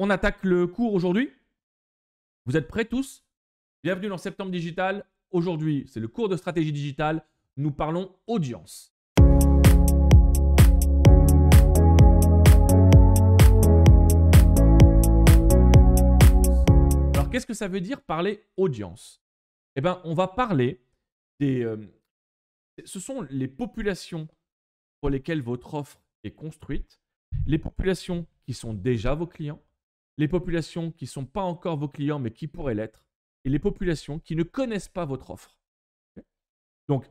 On attaque le cours aujourd'hui. Vous êtes prêts tous Bienvenue dans Septembre Digital. Aujourd'hui, c'est le cours de stratégie digitale. Nous parlons audience. Alors, qu'est-ce que ça veut dire parler audience Eh bien, on va parler des. Euh, ce sont les populations pour lesquelles votre offre est construite, les populations qui sont déjà vos clients, les populations qui ne sont pas encore vos clients mais qui pourraient l'être, et les populations qui ne connaissent pas votre offre. Donc,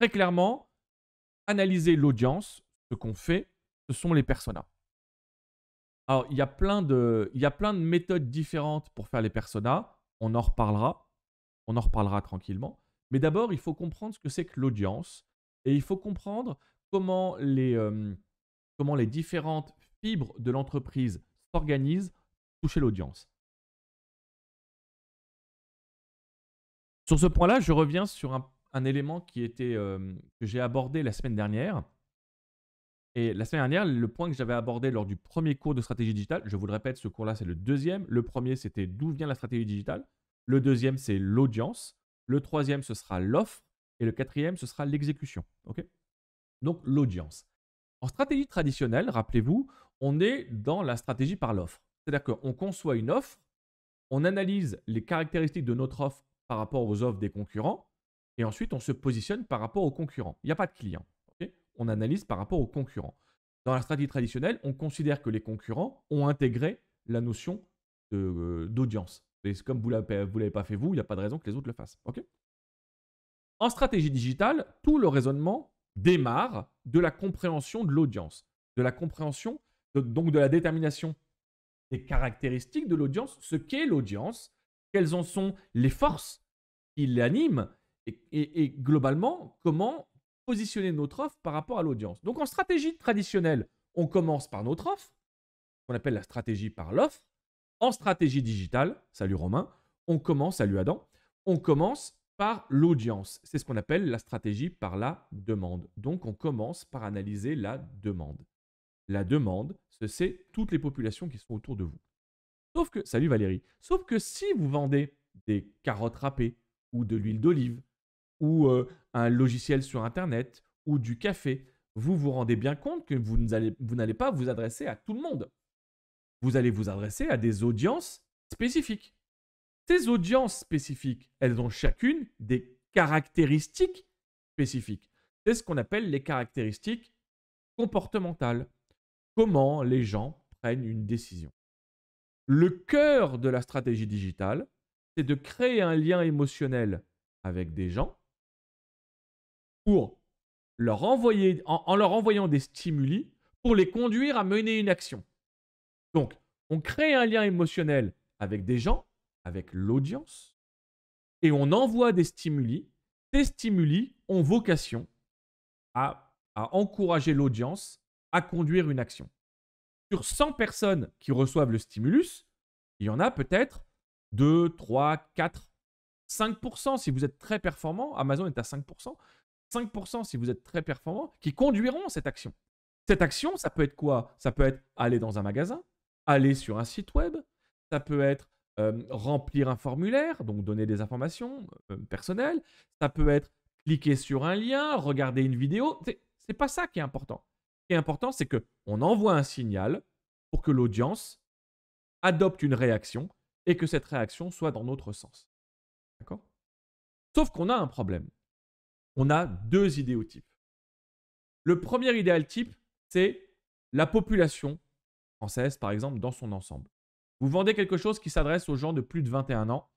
très clairement, analyser l'audience, ce qu'on fait, ce sont les personas. Alors, il y, a plein de, il y a plein de méthodes différentes pour faire les personas. On en reparlera. On en reparlera tranquillement. Mais d'abord, il faut comprendre ce que c'est que l'audience. Et il faut comprendre comment les, euh, comment les différentes fibres de l'entreprise s'organise, toucher l'audience. Sur ce point-là, je reviens sur un, élément qui était, euh, que j'ai abordé la semaine dernière. Et la semaine dernière, le point que j'avais abordé lors du premier cours de stratégie digitale, je vous le répète, ce cours-là, c'est le deuxième. Le premier, c'était d'où vient la stratégie digitale. Le deuxième, c'est l'audience. Le troisième, ce sera l'offre. Et le quatrième, ce sera l'exécution. Donc, l'audience. En stratégie traditionnelle, rappelez-vous, on est dans la stratégie par l'offre. C'est-à-dire qu'on conçoit une offre, on analyse les caractéristiques de notre offre par rapport aux offres des concurrents, et ensuite on se positionne par rapport aux concurrents. Il n'y a pas de client. on analyse par rapport aux concurrents. Dans la stratégie traditionnelle, on considère que les concurrents ont intégré la notion euh, d'audience. comme vous ne l'avez pas fait vous, il n'y a pas de raison que les autres le fassent. en stratégie digitale, tout le raisonnement démarre de la compréhension de l'audience, de la compréhension donc de la détermination des caractéristiques de l'audience, ce qu'est l'audience, quelles en sont les forces qui l'animent et, globalement comment positionner notre offre par rapport à l'audience. Donc en stratégie traditionnelle, on commence par notre offre, qu'on appelle la stratégie par l'offre. En stratégie digitale, salut Romain, on commence, salut Adam, on commence par l'audience. C'est ce qu'on appelle la stratégie par la demande. Donc on commence par analyser la demande. La demande, c'est toutes les populations qui sont autour de vous. Sauf que, salut Valérie, sauf que si vous vendez des carottes râpées ou de l'huile d'olive ou euh, un logiciel sur Internet ou du café, vous vous rendez bien compte que vous n'allez pas vous adresser à tout le monde. Vous allez vous adresser à des audiences spécifiques. Ces audiences spécifiques, elles ont chacune des caractéristiques spécifiques. C'est ce qu'on appelle les caractéristiques comportementales comment les gens prennent une décision. Le cœur de la stratégie digitale, c'est de créer un lien émotionnel avec des gens pour leur en, leur envoyant des stimuli pour les conduire à mener une action. Donc, on crée un lien émotionnel avec des gens, avec l'audience, et on envoie des stimuli. Ces stimuli ont vocation à encourager l'audience à conduire une action. Sur 100 personnes qui reçoivent le stimulus, il y en a peut-être 2, 3, 4, 5% si vous êtes très performant, Amazon est à 5%, 5% si vous êtes très performant, qui conduiront cette action. Cette action, ça peut être quoi Ça peut être aller dans un magasin, aller sur un site web, ça peut être euh, remplir un formulaire, donc donner des informations euh, personnelles, ça peut être cliquer sur un lien, regarder une vidéo, c'est pas ça qui est important qui est important, c'est qu'on envoie un signal pour que l'audience adopte une réaction et que cette réaction soit dans notre sens. D'accord Sauf qu'on a un problème. On a deux idéotypes. Le premier idéal type, c'est la population française, par exemple, dans son ensemble. Vous vendez quelque chose qui s'adresse aux gens de plus de 21 ans.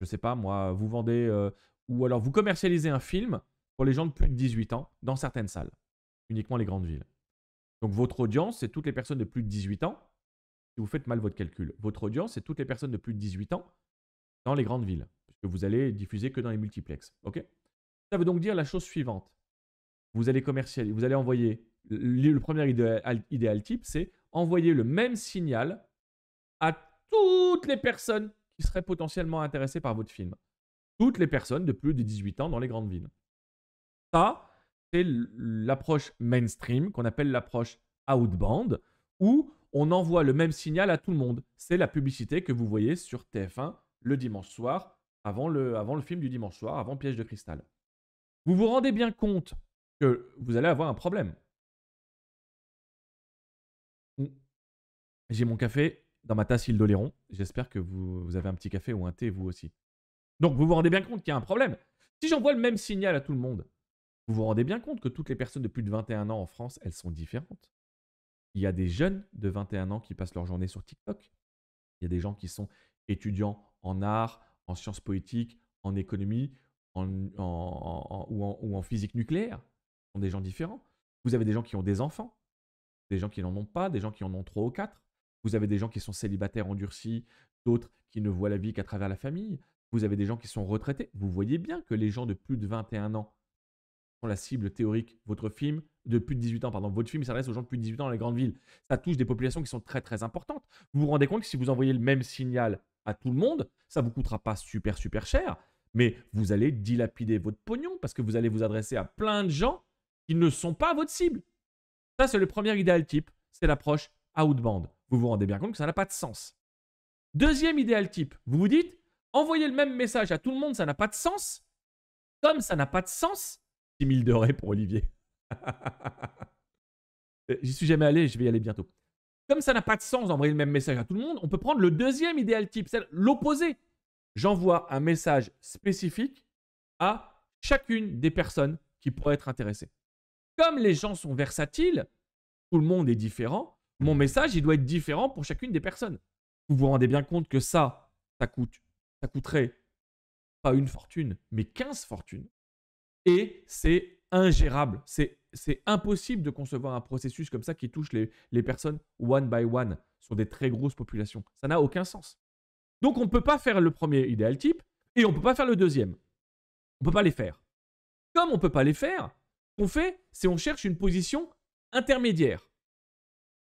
Je ne sais pas, moi, vous vendez euh, ou alors vous commercialisez un film pour les gens de plus de 18 ans dans certaines salles uniquement les grandes villes. Donc votre audience, c'est toutes les personnes de plus de 18 ans. Si vous faites mal votre calcul, votre audience, c'est toutes les personnes de plus de 18 ans dans les grandes villes, puisque vous allez diffuser que dans les multiplexes. Ok Ça veut donc dire la chose suivante. Vous allez commercialiser, vous allez envoyer, le premier idéal, idéal type, c'est envoyer le même signal à toutes les personnes qui seraient potentiellement intéressées par votre film. Toutes les personnes de plus de 18 ans dans les grandes villes. Ça, l'approche mainstream qu'on appelle l'approche outbound, où on envoie le même signal à tout le monde. C'est la publicité que vous voyez sur TF1 le dimanche soir, avant le, film du dimanche soir, avant Piège de cristal. Vous vous rendez bien compte que vous allez avoir un problème. Hum. J'ai mon café dans ma tasse Île d'Oléron. J'espère que vous, vous avez un petit café ou un thé, vous aussi. Donc vous vous rendez bien compte qu'il y a un problème. Si j'envoie le même signal à tout le monde, vous vous rendez bien compte que toutes les personnes de plus de 21 ans en France, elles sont différentes. Il y a des jeunes de 21 ans qui passent leur journée sur TikTok. Il y a des gens qui sont étudiants en art, en sciences politiques, en économie en, ou, en, physique nucléaire. Ce sont des gens différents. Vous avez des gens qui ont des enfants, des gens qui n'en ont pas, des gens qui en ont trois ou quatre. Vous avez des gens qui sont célibataires endurcis, d'autres qui ne voient la vie qu'à travers la famille. Vous avez des gens qui sont retraités. Vous voyez bien que les gens de plus de 21 ans la cible théorique. Votre film de plus de 18 ans, pardon, votre film s'adresse aux gens de plus de 18 ans dans les grandes villes. Ça touche des populations qui sont très très importantes. Vous vous rendez compte que si vous envoyez le même signal à tout le monde, ça vous coûtera pas super super cher, mais vous allez dilapider votre pognon parce que vous allez vous adresser à plein de gens qui ne sont pas votre cible. Ça, c'est le premier idéal type, c'est l'approche outbound. Vous vous rendez bien compte que ça n'a pas de sens. Deuxième idéal type, vous vous dites, envoyer le même message à tout le monde, ça n'a pas de sens. Comme ça n'a pas de sens, 6 000 de pour Olivier. Euh, j'y suis jamais allé, je vais y aller bientôt. Comme ça n'a pas de sens d'envoyer le même message à tout le monde, on peut prendre le deuxième idéal type, c'est l'opposé. J'envoie un message spécifique à chacune des personnes qui pourraient être intéressées. Comme les gens sont versatiles, tout le monde est différent, mon message, il doit être différent pour chacune des personnes. Vous vous rendez bien compte que ça, ça coûte, ça coûterait pas une fortune, mais 15 fortunes et c'est ingérable. C'est impossible de concevoir un processus comme ça qui touche les, personnes one by one sur des très grosses populations. Ça n'a aucun sens. Donc on ne peut pas faire le premier idéal type et on ne peut pas faire le deuxième. On ne peut pas les faire. Comme on ne peut pas les faire, ce qu'on fait, c'est on cherche une position intermédiaire.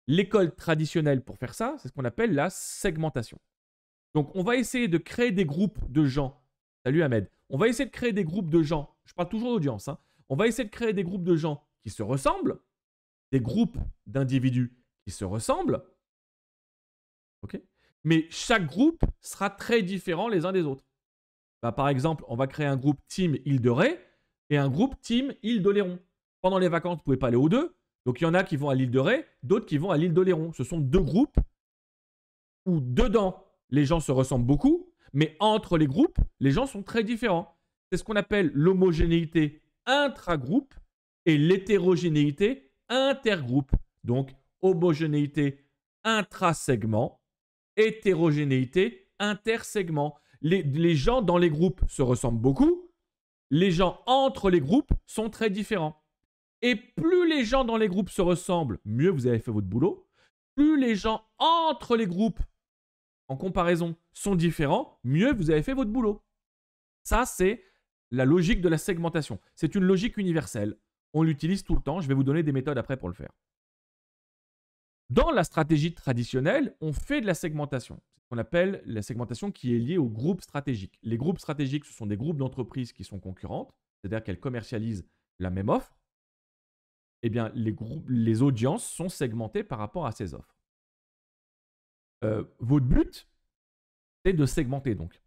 L'école traditionnelle pour faire ça, c'est ce qu'on appelle la segmentation. Donc on va essayer de créer des groupes de gens Salut Ahmed. On va essayer de créer des groupes de gens. Je parle toujours d'audience. Hein. On va essayer de créer des groupes de gens qui se ressemblent, des groupes d'individus qui se ressemblent. Mais chaque groupe sera très différent les uns des autres. Bah, par exemple, on va créer un groupe Team Île de Ré et un groupe Team Île d'Oléron. Pendant les vacances, vous ne pouvez pas aller aux deux. Donc il y en a qui vont à l'île de Ré, d'autres qui vont à l'île d'Oléron. Ce sont deux groupes où dedans, les gens se ressemblent beaucoup, mais entre les groupes, les gens sont très différents. C'est ce qu'on appelle l'homogénéité intragroupe et l'hétérogénéité intergroupe. Donc, homogénéité intrasegment, hétérogénéité intersegment. Les, les gens dans les groupes se ressemblent beaucoup, les gens entre les groupes sont très différents. Et plus les gens dans les groupes se ressemblent, mieux vous avez fait votre boulot. Plus les gens entre les groupes en comparaison sont différents, mieux vous avez fait votre boulot. Ça, c'est la logique de la segmentation. C'est une logique universelle. On l'utilise tout le temps. Je vais vous donner des méthodes après pour le faire. Dans la stratégie traditionnelle, on fait de la segmentation. C'est ce qu'on appelle la segmentation qui est liée aux groupes stratégiques. Les groupes stratégiques, ce sont des groupes d'entreprises qui sont concurrentes, c'est-à-dire qu'elles commercialisent la même offre. Eh bien, les, groupes, les audiences sont segmentées par rapport à ces offres. Euh, votre but, c'est de segmenter donc.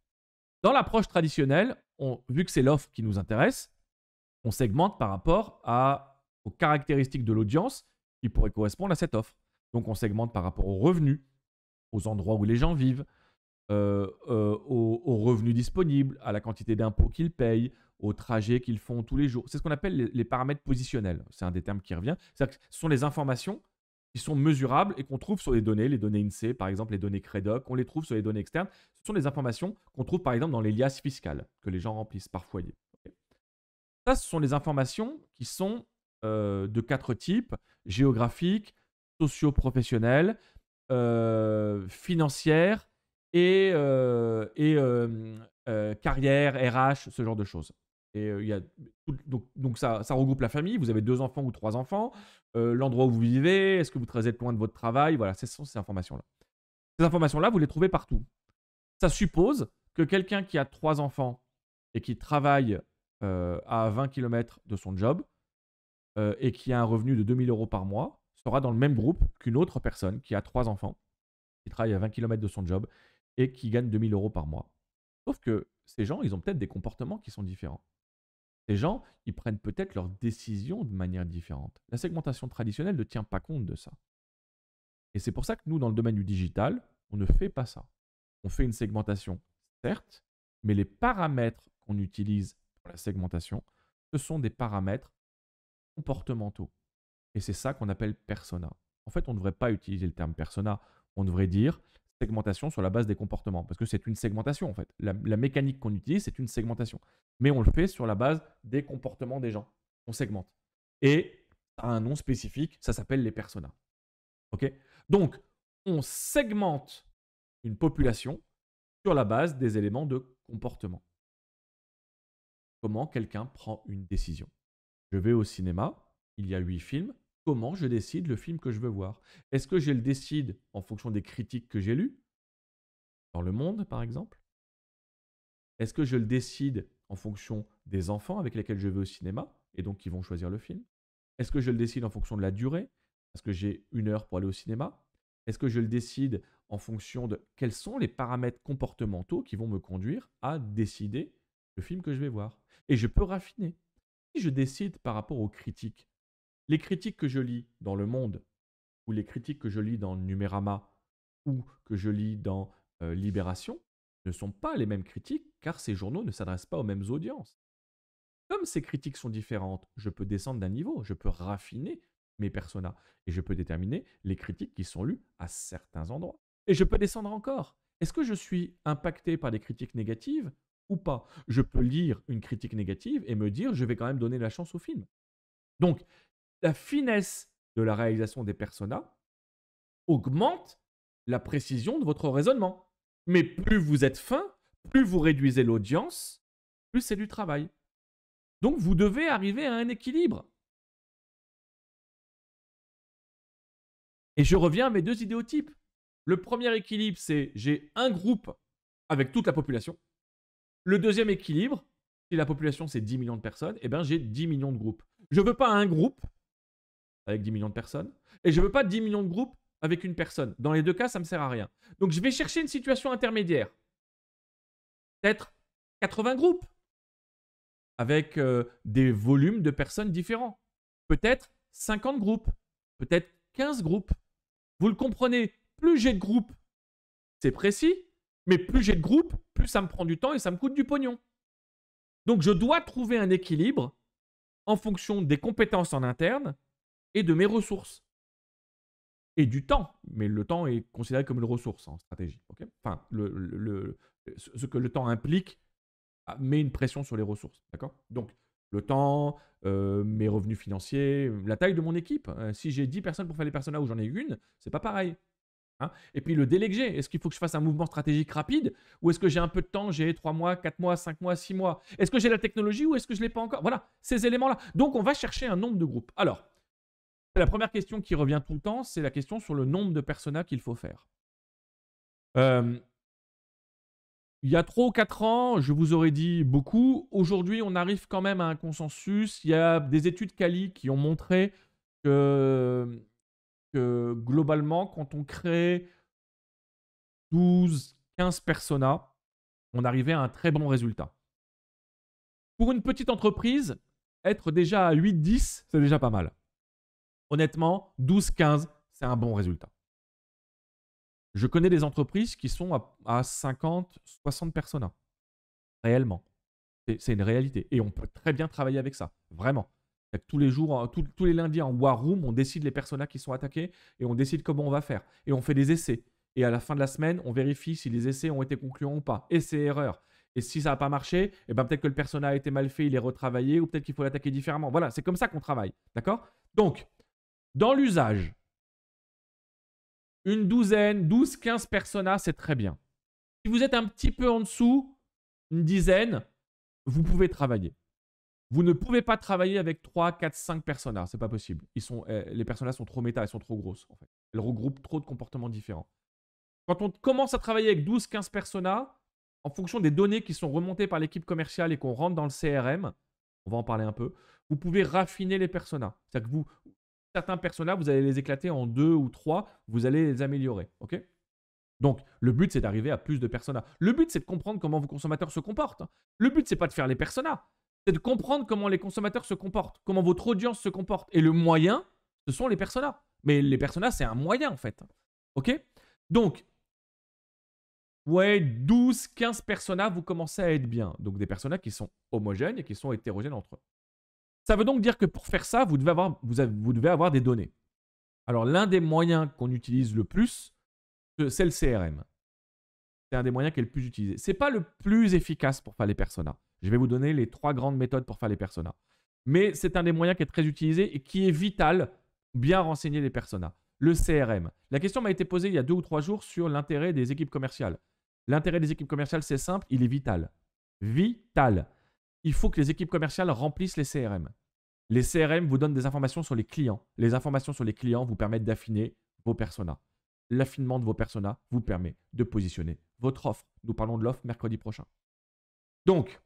Dans l'approche traditionnelle, on, vu que c'est l'offre qui nous intéresse, on segmente par rapport aux caractéristiques de l'audience qui pourraient correspondre à cette offre. Donc on segmente par rapport aux revenus, aux endroits où les gens vivent, euh, euh, aux, revenus disponibles, à la quantité d'impôts qu'ils payent, aux trajets qu'ils font tous les jours. C'est ce qu'on appelle les, paramètres positionnels. C'est un des termes qui revient. ce sont les informations qui sont mesurables et qu'on trouve sur les données, les données INSEE, e, par exemple, les données CREDOC, on les trouve sur les données externes. Ce sont des informations qu'on trouve, par exemple, dans les liasses fiscales que les gens remplissent par foyer. Ça, ce sont les informations qui sont euh, de quatre types, géographiques, socio-professionnelles, euh, financières et, euh, et carrière, RH, ce genre de choses. Et il y donc, ça, regroupe la famille. Vous avez deux enfants ou trois enfants, l'endroit où vous vivez, est-ce que vous êtes loin de votre travail Voilà, ce sont ces informations-là. Ces informations-là, vous les trouvez partout. Ça suppose que quelqu'un qui a trois enfants et qui travaille à 20 km de son job et qui a un revenu de 2000 euros par mois sera dans le même groupe qu'une autre personne qui a trois enfants, qui travaille à 20 km de son job et qui gagne 2000 euros par mois. Sauf que ces gens, ils ont peut-être des comportements qui sont différents. Les gens, ils prennent peut-être leurs décisions de manière différente. La segmentation traditionnelle ne tient pas compte de ça. Et c'est pour ça que nous, dans le domaine du digital, on ne fait pas ça. On fait une segmentation, certes, mais les paramètres qu'on utilise pour la segmentation, ce sont des paramètres comportementaux. Et c'est ça qu'on appelle persona. En fait, on ne devrait pas utiliser le terme persona. On devrait dire segmentation sur la base des comportements, parce que c'est une segmentation en fait. La, mécanique qu'on utilise, c'est une segmentation. Mais on le fait sur la base des comportements des gens. On segmente. Et ça a un nom spécifique, ça s'appelle les personas. ok Donc, on segmente une population sur la base des éléments de comportement. Comment quelqu'un prend une décision. Je vais au cinéma, il y a huit films, comment je décide le film que je veux voir. Est-ce que je le décide en fonction des critiques que j'ai lues, dans Le Monde par exemple Est-ce que je le décide en fonction des enfants avec lesquels je vais au cinéma, et donc qui vont choisir le film Est-ce que je le décide en fonction de la durée, parce que j'ai une heure pour aller au cinéma Est-ce que je le décide en fonction de quels sont les paramètres comportementaux qui vont me conduire à décider le film que je vais voir Et je peux raffiner. Si je décide par rapport aux critiques, les critiques que je lis dans Le Monde, ou les critiques que je lis dans Numérama, ou que je lis dans euh, Libération, ne sont pas les mêmes critiques, car ces journaux ne s'adressent pas aux mêmes audiences. Comme ces critiques sont différentes, je peux descendre d'un niveau, je peux raffiner mes personas, et je peux déterminer les critiques qui sont lues à certains endroits. Et je peux descendre encore. Est-ce que je suis impacté par des critiques négatives ou pas Je peux lire une critique négative et me dire je vais quand même donner la chance au film. Donc, la finesse de la réalisation des personas augmente la précision de votre raisonnement. Mais plus vous êtes fin, plus vous réduisez l'audience, plus c'est du travail. Donc vous devez arriver à un équilibre. Et je reviens à mes deux idéotypes. Le premier équilibre, c'est j'ai un groupe avec toute la population. Le deuxième équilibre, si la population c'est 10 millions de personnes, eh ben j'ai 10 millions de groupes. Je ne veux pas un groupe avec 10 millions de personnes. Et je ne veux pas 10 millions de groupes avec une personne. Dans les deux cas, ça ne me sert à rien. Donc je vais chercher une situation intermédiaire. Peut-être 80 groupes avec euh, des volumes de personnes différents. Peut-être 50 groupes, peut-être 15 groupes. Vous le comprenez, plus j'ai de groupes, c'est précis, mais plus j'ai de groupes, plus ça me prend du temps et ça me coûte du pognon. Donc je dois trouver un équilibre en fonction des compétences en interne et de mes ressources. Et du temps, mais le temps est considéré comme une ressource en stratégie. enfin, le, ce que le temps implique met une pression sur les ressources. D'accord Donc, le temps, euh, mes revenus financiers, la taille de mon équipe. Hein, si j'ai 10 personnes pour faire les personnages où j'en ai une, c'est pas pareil. Hein et puis le délégué est-ce qu'il faut que je fasse un mouvement stratégique rapide ou est-ce que j'ai un peu de temps, j'ai 3 mois, 4 mois, 5 mois, 6 mois Est-ce que j'ai la technologie ou est-ce que je ne l'ai pas encore Voilà, ces éléments-là. Donc on va chercher un nombre de groupes. Alors, la première question qui revient tout le temps, c'est la question sur le nombre de personas qu'il faut faire. Euh, il y a 3 ou 4 ans, je vous aurais dit beaucoup. Aujourd'hui, on arrive quand même à un consensus. Il y a des études Cali qui ont montré que, que globalement, quand on crée 12, 15 personas, on arrivait à un très bon résultat. Pour une petite entreprise, être déjà à 8-10, c'est déjà pas mal honnêtement, 12-15, c'est un bon résultat. Je connais des entreprises qui sont à, 50, 60 personas, réellement. C'est une réalité. Et on peut très bien travailler avec ça, vraiment. Tous les jours, tous les lundis en War Room, on décide les personas qui sont attaqués et on décide comment on va faire. Et on fait des essais. Et à la fin de la semaine, on vérifie si les essais ont été concluants ou pas. essais erreur. Et si ça n'a pas marché, eh ben, peut-être que le persona a été mal fait, il est retravaillé, ou peut-être qu'il faut l'attaquer différemment. Voilà, c'est comme ça qu'on travaille. D'accord Donc, dans l'usage, une douzaine, 12, 15 personas, c'est très bien. Si vous êtes un petit peu en dessous, une dizaine, vous pouvez travailler. Vous ne pouvez pas travailler avec 3, 4, 5 personas, c'est pas possible. Ils sont, euh, les personas sont trop méta, elles sont trop grosses en Elles regroupent trop de comportements différents. Quand on commence à travailler avec 12, 15 personas, en fonction des données qui sont remontées par l'équipe commerciale et qu'on rentre dans le CRM, on va en parler un peu, vous pouvez raffiner les personas. C'est-à-dire que vous, certains personas, vous allez les éclater en deux ou trois, vous allez les améliorer. ok donc, le but, c'est d'arriver à plus de personas. Le but, c'est de comprendre comment vos consommateurs se comportent. Hein. Le but, c'est pas de faire les personas. C'est de comprendre comment les consommateurs se comportent, comment votre audience se comporte. Et le moyen, ce sont les personas. Mais les personas, c'est un moyen, en fait. OK Donc, ouais, 12, 15 personas, vous commencez à être bien. Donc, des personas qui sont homogènes et qui sont hétérogènes entre eux. Ça veut donc dire que pour faire ça, vous devez avoir, des données. Alors l'un des moyens qu'on utilise le plus, c'est le CRM. C'est un des moyens qui est le plus utilisé. Ce n'est pas le plus efficace pour faire les personas. Je vais vous donner les trois grandes méthodes pour faire les personas. Mais c'est un des moyens qui est très utilisé et qui est vital, bien renseigner les personas. Le CRM. La question m'a été posée il y a deux ou trois jours sur l'intérêt des équipes commerciales. L'intérêt des équipes commerciales, c'est simple, il est vital. Vital il faut que les équipes commerciales remplissent les CRM. Les CRM vous donnent des informations sur les clients. Les informations sur les clients vous permettent d'affiner vos personas. L'affinement de vos personas vous permet de positionner votre offre. Nous parlons de l'offre mercredi prochain. Donc,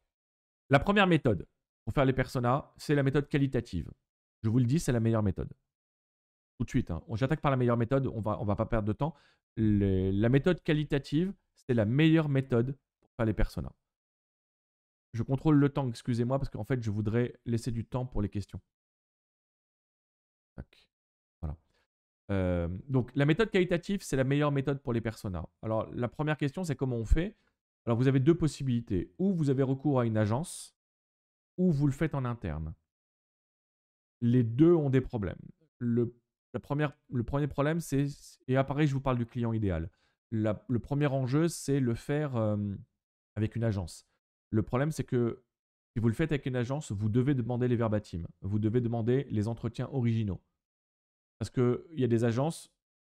la première méthode pour faire les personas, c'est la méthode qualitative. Je vous le dis, c'est la meilleure méthode. Tout de suite, hein. on j'attaque par la meilleure méthode, on va, ne on va pas perdre de temps. la méthode qualitative, c'est la meilleure méthode pour faire les personas. Je contrôle le temps, excusez-moi, parce qu'en fait, je voudrais laisser du temps pour les questions. Voilà. Euh, donc, la méthode qualitative, c'est la meilleure méthode pour les personas. Alors, la première question, c'est comment on fait Alors, vous avez deux possibilités. Ou vous avez recours à une agence, ou vous le faites en interne. Les deux ont des problèmes. Le, premier problème, c'est. Et à Paris, je vous parle du client idéal. le premier enjeu, c'est le faire euh, avec une agence. Le problème, c'est que si vous le faites avec une agence, vous devez demander les verbatim. Vous devez demander les entretiens originaux. Parce qu'il y a des agences,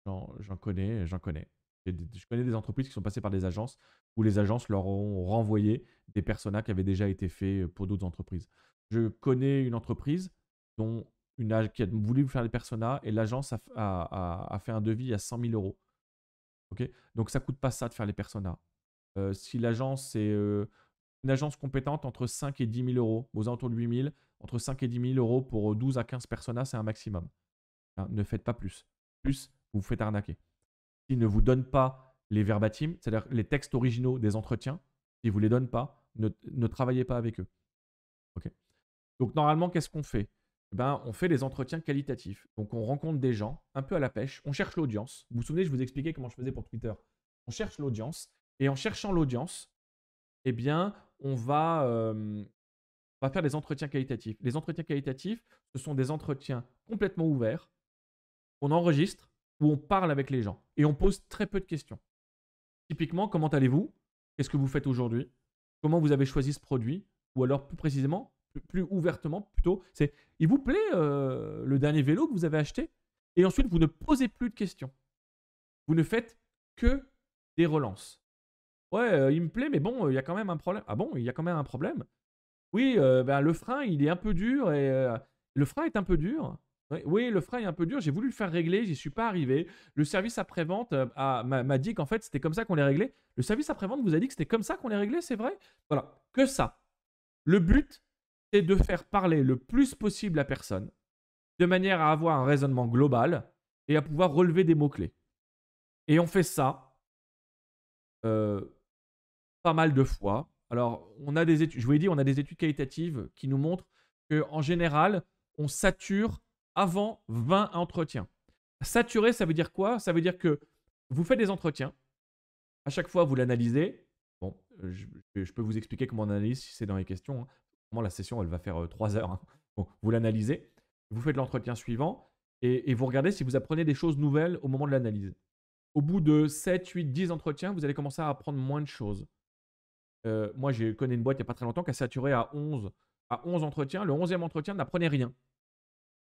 j'en connais, j'en connais. Je connais des entreprises qui sont passées par des agences où les agences leur ont renvoyé des personas qui avaient déjà été faits pour d'autres entreprises. Je connais une entreprise dont une, qui a voulu faire des personas et l'agence a, fait un devis à 100 000 euros. Donc ça coûte pas ça de faire les personas. Euh, si l'agence est... Euh, une agence compétente entre 5 et 10 000 euros, aux alentours de 8 000, entre 5 et 10 000 euros pour 12 euh, à 15 personas, c'est un maximum. Hein, ne faites pas plus. Plus, vous vous faites arnaquer. S'ils ne vous donnent pas les verbatims, c'est-à-dire les textes originaux des entretiens, s'ils ne vous les donnent pas, ne, travaillez pas avec eux. OK. Donc normalement, qu'est-ce qu'on fait eh ben, on fait des entretiens qualitatifs. Donc, on rencontre des gens un peu à la pêche. On cherche l'audience. Vous vous souvenez, je vous expliquais comment je faisais pour Twitter. On cherche l'audience. Et en cherchant l'audience, eh bien, on va, faire des entretiens qualitatifs. Les entretiens qualitatifs, ce sont des entretiens complètement ouverts. On enregistre où on parle avec les gens et on pose très peu de questions. Typiquement, comment allez-vous Qu'est-ce que vous faites aujourd'hui Comment vous avez choisi ce produit Ou alors plus précisément, plus ouvertement plutôt, c'est il vous plaît euh, le dernier vélo que vous avez acheté Et ensuite, vous ne posez plus de questions. Vous ne faites que des relances. Ouais, euh, il me plaît, mais bon, euh, il y a quand même un problème. Ah bon, il y a quand même un problème Oui, euh, ben, le frein, il est un peu dur et. le frein est un peu dur. Oui, le frein est un peu dur. J'ai voulu le faire régler, j'y suis pas arrivé. Le service après-vente m'a dit qu'en fait c'était comme ça qu'on les réglait. Le service après-vente vous a dit que c'était comme ça qu'on les réglait, c'est vrai Voilà, que ça. Le but, c'est de faire parler le plus possible la personne, de manière à avoir un raisonnement global et à pouvoir relever des mots-clés. Et on fait ça pas mal de fois. Alors, on a des études, je vous ai dit, on a des études qualitatives qui nous montrent que, en général, on sature avant 20 entretiens. Saturer, ça veut dire quoi Ça veut dire que vous faites des entretiens, à chaque fois, vous l'analysez. Bon, je, peux vous expliquer comment on analyse c'est dans les questions. Hein. moi la session, elle va faire euh, trois 3 heures. Hein. vous l'analysez, vous faites l'entretien suivant et, et vous regardez si vous apprenez des choses nouvelles au moment de l'analyse. Au bout de 7, 8, 10 entretiens, vous allez commencer à apprendre moins de choses. Euh, moi, j'ai connais une boîte il n'y a pas très longtemps qui a saturé à 11, à entretiens. Le 11e entretien n'apprenait rien.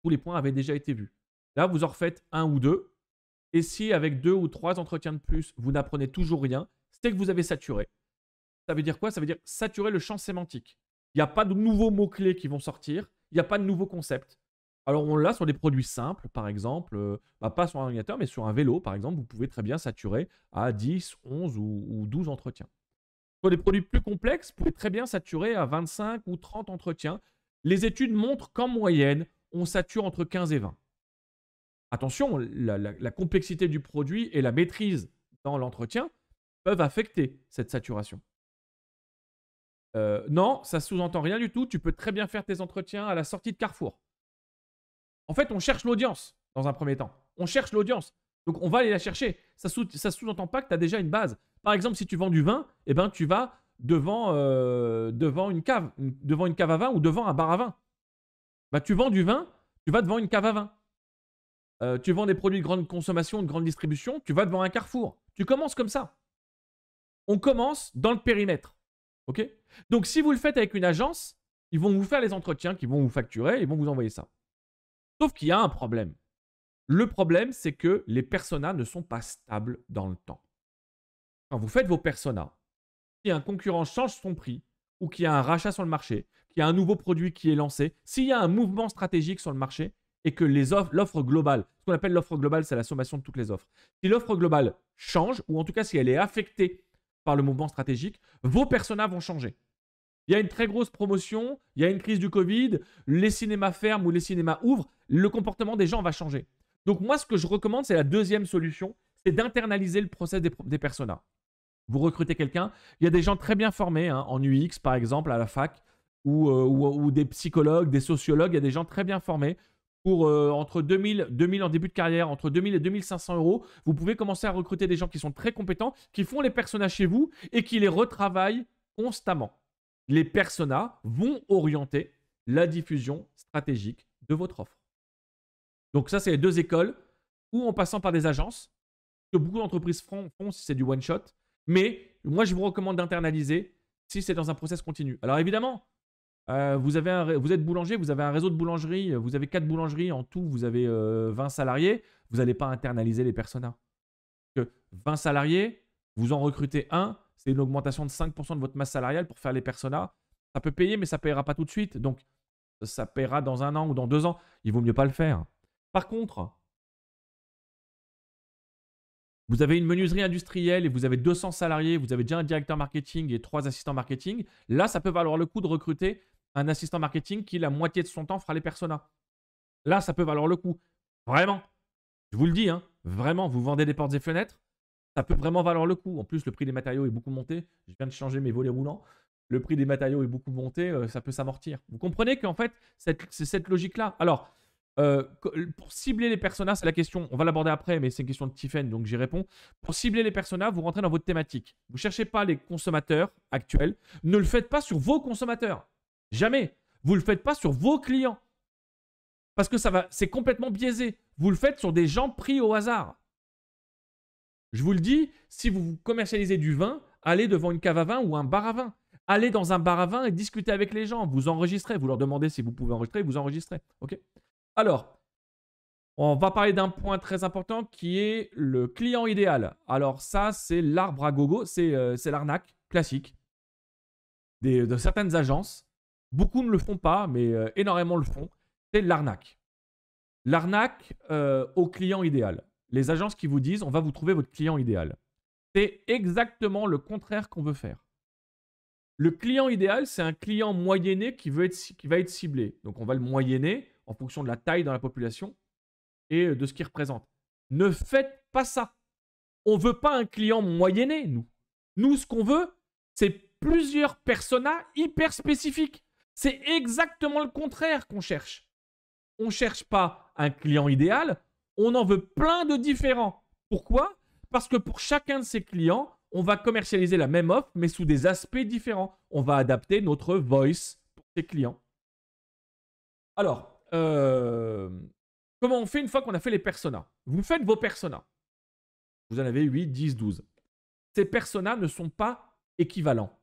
Tous les points avaient déjà été vus. Là, vous en refaites un ou deux. Et si avec deux ou trois entretiens de plus, vous n'apprenez toujours rien, c'est que vous avez saturé. Ça veut dire quoi Ça veut dire saturer le champ sémantique. Il n'y a pas de nouveaux mots-clés qui vont sortir. Il n'y a pas de nouveaux concepts. Alors on l'a sur des produits simples, par exemple, euh, bah, pas sur un ordinateur, mais sur un vélo, par exemple, vous pouvez très bien saturer à 10, 11 ou 12 entretiens. Pour des produits plus complexes, vous pouvez très bien saturer à 25 ou 30 entretiens. Les études montrent qu'en moyenne, on sature entre 15 et 20. Attention, la, complexité du produit et la maîtrise dans l'entretien peuvent affecter cette saturation. Euh, non, ça sous-entend rien du tout. Tu peux très bien faire tes entretiens à la sortie de Carrefour. En fait, on cherche l'audience dans un premier temps. On cherche l'audience. Donc on va aller la chercher. Ça sous-entend pas que tu as déjà une base. Par exemple, si tu vends du vin, eh ben, tu vas devant, euh, devant une cave, devant une cave à vin ou devant un bar à vin. Bah, tu vends du vin, tu vas devant une cave à vin. Euh, tu vends des produits de grande consommation, de grande distribution, tu vas devant un carrefour. Tu commences comme ça. On commence dans le périmètre. Donc si vous le faites avec une agence, ils vont vous faire les entretiens, qui vont vous facturer, ils vont vous envoyer ça. Sauf qu'il y a un problème. Le problème, c'est que les personas ne sont pas stables dans le temps. Quand vous faites vos personas, si un concurrent change son prix, ou qu'il y a un rachat sur le marché, qu'il y a un nouveau produit qui est lancé, s'il y a un mouvement stratégique sur le marché et que l'offre globale, ce qu'on appelle l'offre globale, c'est la sommation de toutes les offres. Si l'offre globale change, ou en tout cas si elle est affectée par le mouvement stratégique, vos personas vont changer. Il y a une très grosse promotion, il y a une crise du Covid, les cinémas ferment ou les cinémas ouvrent, le comportement des gens va changer. Donc moi, ce que je recommande, c'est la deuxième solution, c'est d'internaliser le process des, personas. Vous recrutez quelqu'un, il y a des gens très bien formés, hein, en UX par exemple, à la fac, euh, ou, des psychologues, des sociologues, il y a des gens très bien formés. Pour euh, entre 2000, 2000 en début de carrière, entre 2000 et 2500 euros, vous pouvez commencer à recruter des gens qui sont très compétents, qui font les personas chez vous et qui les retravaillent constamment. Les personas vont orienter la diffusion stratégique de votre offre. Donc ça, c'est les deux écoles, ou en passant par des agences, que beaucoup d'entreprises font, si c'est du one-shot. Mais moi, je vous recommande d'internaliser si c'est dans un process continu. Alors évidemment, euh, vous, êtes boulanger, vous avez un réseau de boulangerie, vous avez quatre boulangeries en tout, vous avez 20 euh, salariés, vous n'allez pas internaliser les personas. Que 20 salariés, vous en recrutez un, c'est une augmentation de 5% de votre masse salariale pour faire les personas. Ça peut payer, mais ça ne payera pas tout de suite. Donc, ça payera dans un an ou dans deux ans. Il vaut mieux pas le faire. Par contre, vous avez une menuiserie industrielle et vous avez 200 salariés, vous avez déjà un directeur marketing et trois assistants marketing. Là, ça peut valoir le coup de recruter un assistant marketing qui, la moitié de son temps, fera les personas. Là, ça peut valoir le coup. Vraiment. Je vous le dis, hein, vraiment, vous vendez des portes et fenêtres, ça peut vraiment valoir le coup. En plus, le prix des matériaux est beaucoup monté. Je viens de changer mes volets roulants. Le prix des matériaux est beaucoup monté, euh, ça peut s'amortir. Vous comprenez qu'en fait, c'est cette logique-là. Alors, euh, pour cibler les personas, c'est la question, on va l'aborder après, mais c'est une question de Tiffen, donc j'y réponds. Pour cibler les personas, vous rentrez dans votre thématique. Vous ne cherchez pas les consommateurs actuels. Ne le faites pas sur vos consommateurs. Jamais. Vous ne le faites pas sur vos clients. Parce que ça va, c'est complètement biaisé. Vous le faites sur des gens pris au hasard. Je vous le dis, si vous commercialisez du vin, allez devant une cave à vin ou un bar à vin. Allez dans un bar à vin et discutez avec les gens. Vous enregistrez, vous leur demandez si vous pouvez enregistrer, vous enregistrez. ok alors, on va parler d'un point très important qui est le client idéal. Alors ça, c'est l'arbre à gogo, c'est euh, l'arnaque classique de certaines agences. Beaucoup ne le font pas, mais euh, énormément le font. C'est l'arnaque. L'arnaque euh, au client idéal. Les agences qui vous disent on va vous trouver votre client idéal. C'est exactement le contraire qu'on veut faire. Le client idéal, c'est un client moyenné qui, qui va être ciblé. Donc on va le moyenner en fonction de la taille dans la population et euh, de ce qu'ils représente. Ne faites pas ça. On veut pas un client moyenné, nous. Nous, ce qu'on veut, c'est plusieurs personas hyper spécifiques. C'est exactement le contraire qu'on cherche. On ne cherche pas un client idéal, on en veut plein de différents. Pourquoi Parce que pour chacun de ces clients, on va commercialiser la même offre, mais sous des aspects différents. On va adapter notre voice pour ces clients. Alors, comment on fait une fois qu'on a fait les personas Vous faites vos personas. Vous en avez 8, 10, 12. Ces personas ne sont pas équivalents.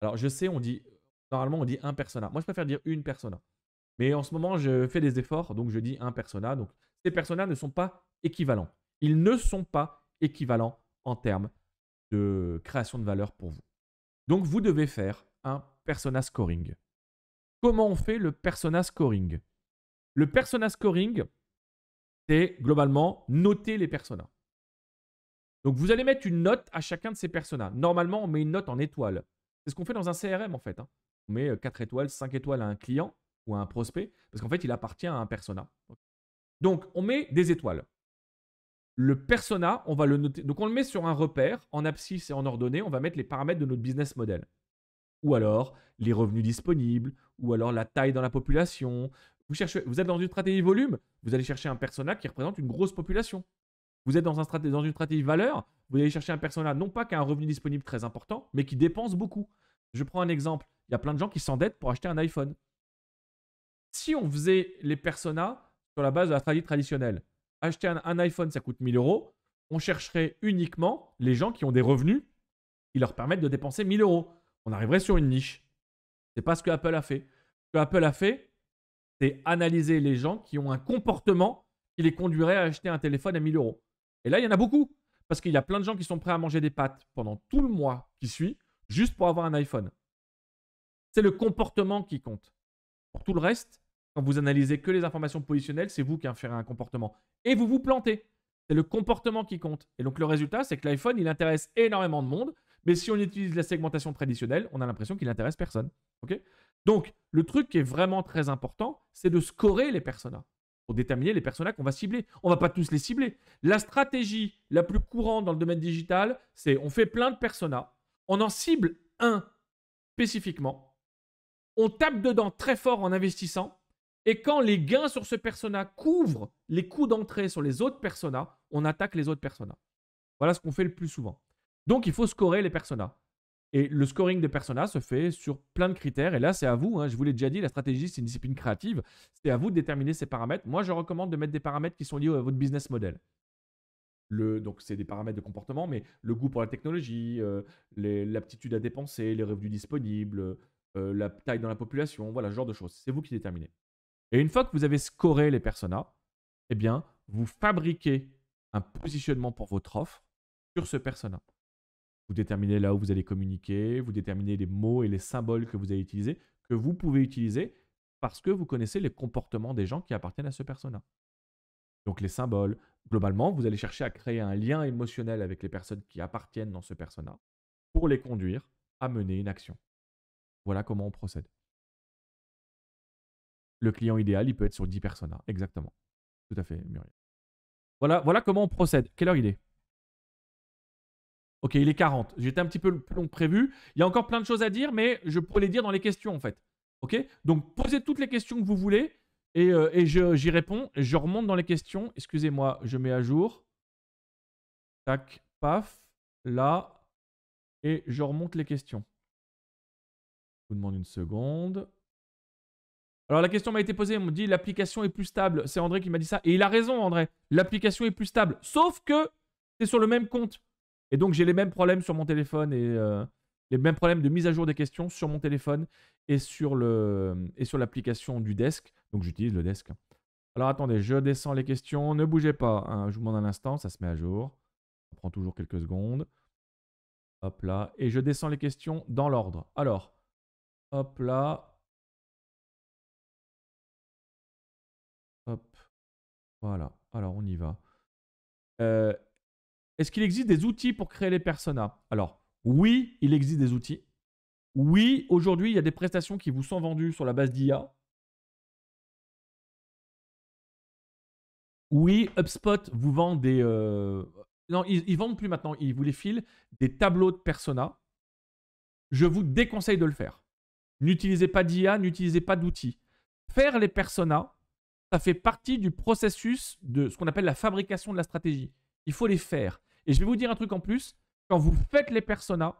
Alors, je sais, on dit. Normalement, on dit un persona. Moi, je préfère dire une persona. Mais en ce moment, je fais des efforts, donc je dis un persona. Donc, ces personas ne sont pas équivalents. Ils ne sont pas équivalents en termes de création de valeur pour vous. Donc, vous devez faire un persona scoring. Comment on fait le persona scoring le persona scoring, c'est globalement noter les personas. Donc vous allez mettre une note à chacun de ces personas. Normalement, on met une note en étoile. C'est ce qu'on fait dans un CRM en fait. Hein. On met 4 euh, étoiles, 5 étoiles à un client ou à un prospect, parce qu'en fait, il appartient à un persona. Donc on met des étoiles. Le persona, on va le noter. Donc on le met sur un repère, en abscisse et en ordonnée, on va mettre les paramètres de notre business model. Ou alors les revenus disponibles, ou alors la taille dans la population, vous, êtes dans une stratégie volume, vous allez chercher un persona qui représente une grosse population. Vous êtes dans, une stratégie valeur, vous allez chercher un persona non pas qui a un revenu disponible très important, mais qui dépense beaucoup. Je prends un exemple. Il y a plein de gens qui s'endettent pour acheter un iPhone. Si on faisait les personas sur la base de la stratégie traditionnelle, acheter un, iPhone, ça coûte 1000 euros. On chercherait uniquement les gens qui ont des revenus qui leur permettent de dépenser 1000 euros. On arriverait sur une niche. Ce n'est pas ce que Apple a fait. Ce que Apple a fait, c'est analyser les gens qui ont un comportement qui les conduirait à acheter un téléphone à 1000 euros. Et là, il y en a beaucoup. Parce qu'il y a plein de gens qui sont prêts à manger des pâtes pendant tout le mois qui suit, juste pour avoir un iPhone. C'est le comportement qui compte. Pour tout le reste, quand vous analysez que les informations positionnelles, c'est vous qui inférez un comportement. Et vous vous plantez. C'est le comportement qui compte. Et donc le résultat, c'est que l'iPhone, il intéresse énormément de monde. Mais si on utilise la segmentation traditionnelle, on a l'impression qu'il n'intéresse personne. OK donc, le truc qui est vraiment très important, c'est de scorer les personas pour déterminer les personas qu'on va cibler. On ne va pas tous les cibler. La stratégie la plus courante dans le domaine digital, c'est on fait plein de personas, on en cible un spécifiquement, on tape dedans très fort en investissant, et quand les gains sur ce persona couvrent les coûts d'entrée sur les autres personas, on attaque les autres personas. Voilà ce qu'on fait le plus souvent. Donc il faut scorer les personas. Et le scoring des personas se fait sur plein de critères. Et là, c'est à vous. Hein, je vous l'ai déjà dit, la stratégie, c'est une discipline créative. C'est à vous de déterminer ces paramètres. Moi, je recommande de mettre des paramètres qui sont liés à votre business model. donc, c'est des paramètres de comportement, mais le goût pour la technologie, euh, l'aptitude à dépenser, les revenus disponibles, euh, la taille dans la population, voilà, ce genre de choses. C'est vous qui déterminez. Et une fois que vous avez scoré les personas, eh bien, vous fabriquez un positionnement pour votre offre sur ce persona. Vous déterminez là où vous allez communiquer, vous déterminez les mots et les symboles que vous allez utiliser, que vous pouvez utiliser parce que vous connaissez les comportements des gens qui appartiennent à ce persona. Donc les symboles, globalement, vous allez chercher à créer un lien émotionnel avec les personnes qui appartiennent dans ce persona pour les conduire à mener une action. Voilà comment on procède. Le client idéal, il peut être sur 10 personas, exactement. Tout à fait, Muriel. Voilà, voilà comment on procède. Quelle heure il est Ok, il est 40. J'étais un petit peu plus long que prévu. Il y a encore plein de choses à dire, mais je pourrais les dire dans les questions, en fait. Ok Donc, posez toutes les questions que vous voulez et, euh, j'y réponds. Je remonte dans les questions. Excusez-moi, je mets à jour. Tac, paf, là. Et je remonte les questions. Je vous demande une seconde. Alors la question m'a été posée, on me dit l'application est plus stable. C'est André qui m'a dit ça. Et il a raison, André. L'application est plus stable. Sauf que c'est sur le même compte. Et donc j'ai les mêmes problèmes sur mon téléphone et euh, les mêmes problèmes de mise à jour des questions sur mon téléphone et sur le et sur l'application du desk. Donc j'utilise le desk. Hein. Alors attendez, je descends les questions. Ne bougez pas. Hein. Je vous demande un instant, ça se met à jour. Ça prend toujours quelques secondes. Hop là. Et je descends les questions dans l'ordre. Alors, hop là. Hop. Voilà. Alors on y va. Euh, est-ce qu'il existe des outils pour créer les personas Alors, oui, il existe des outils. Oui, aujourd'hui, il y a des prestations qui vous sont vendues sur la base d'IA. Oui, HubSpot vous vend des. Euh, non, ils, ne vendent plus maintenant. Ils vous les filent des tableaux de personas. Je vous déconseille de le faire. N'utilisez pas d'IA, n'utilisez pas d'outils. Faire les personas, ça fait partie du processus de ce qu'on appelle la fabrication de la stratégie. Il faut les faire. Et je vais vous dire un truc en plus, quand vous faites les personas,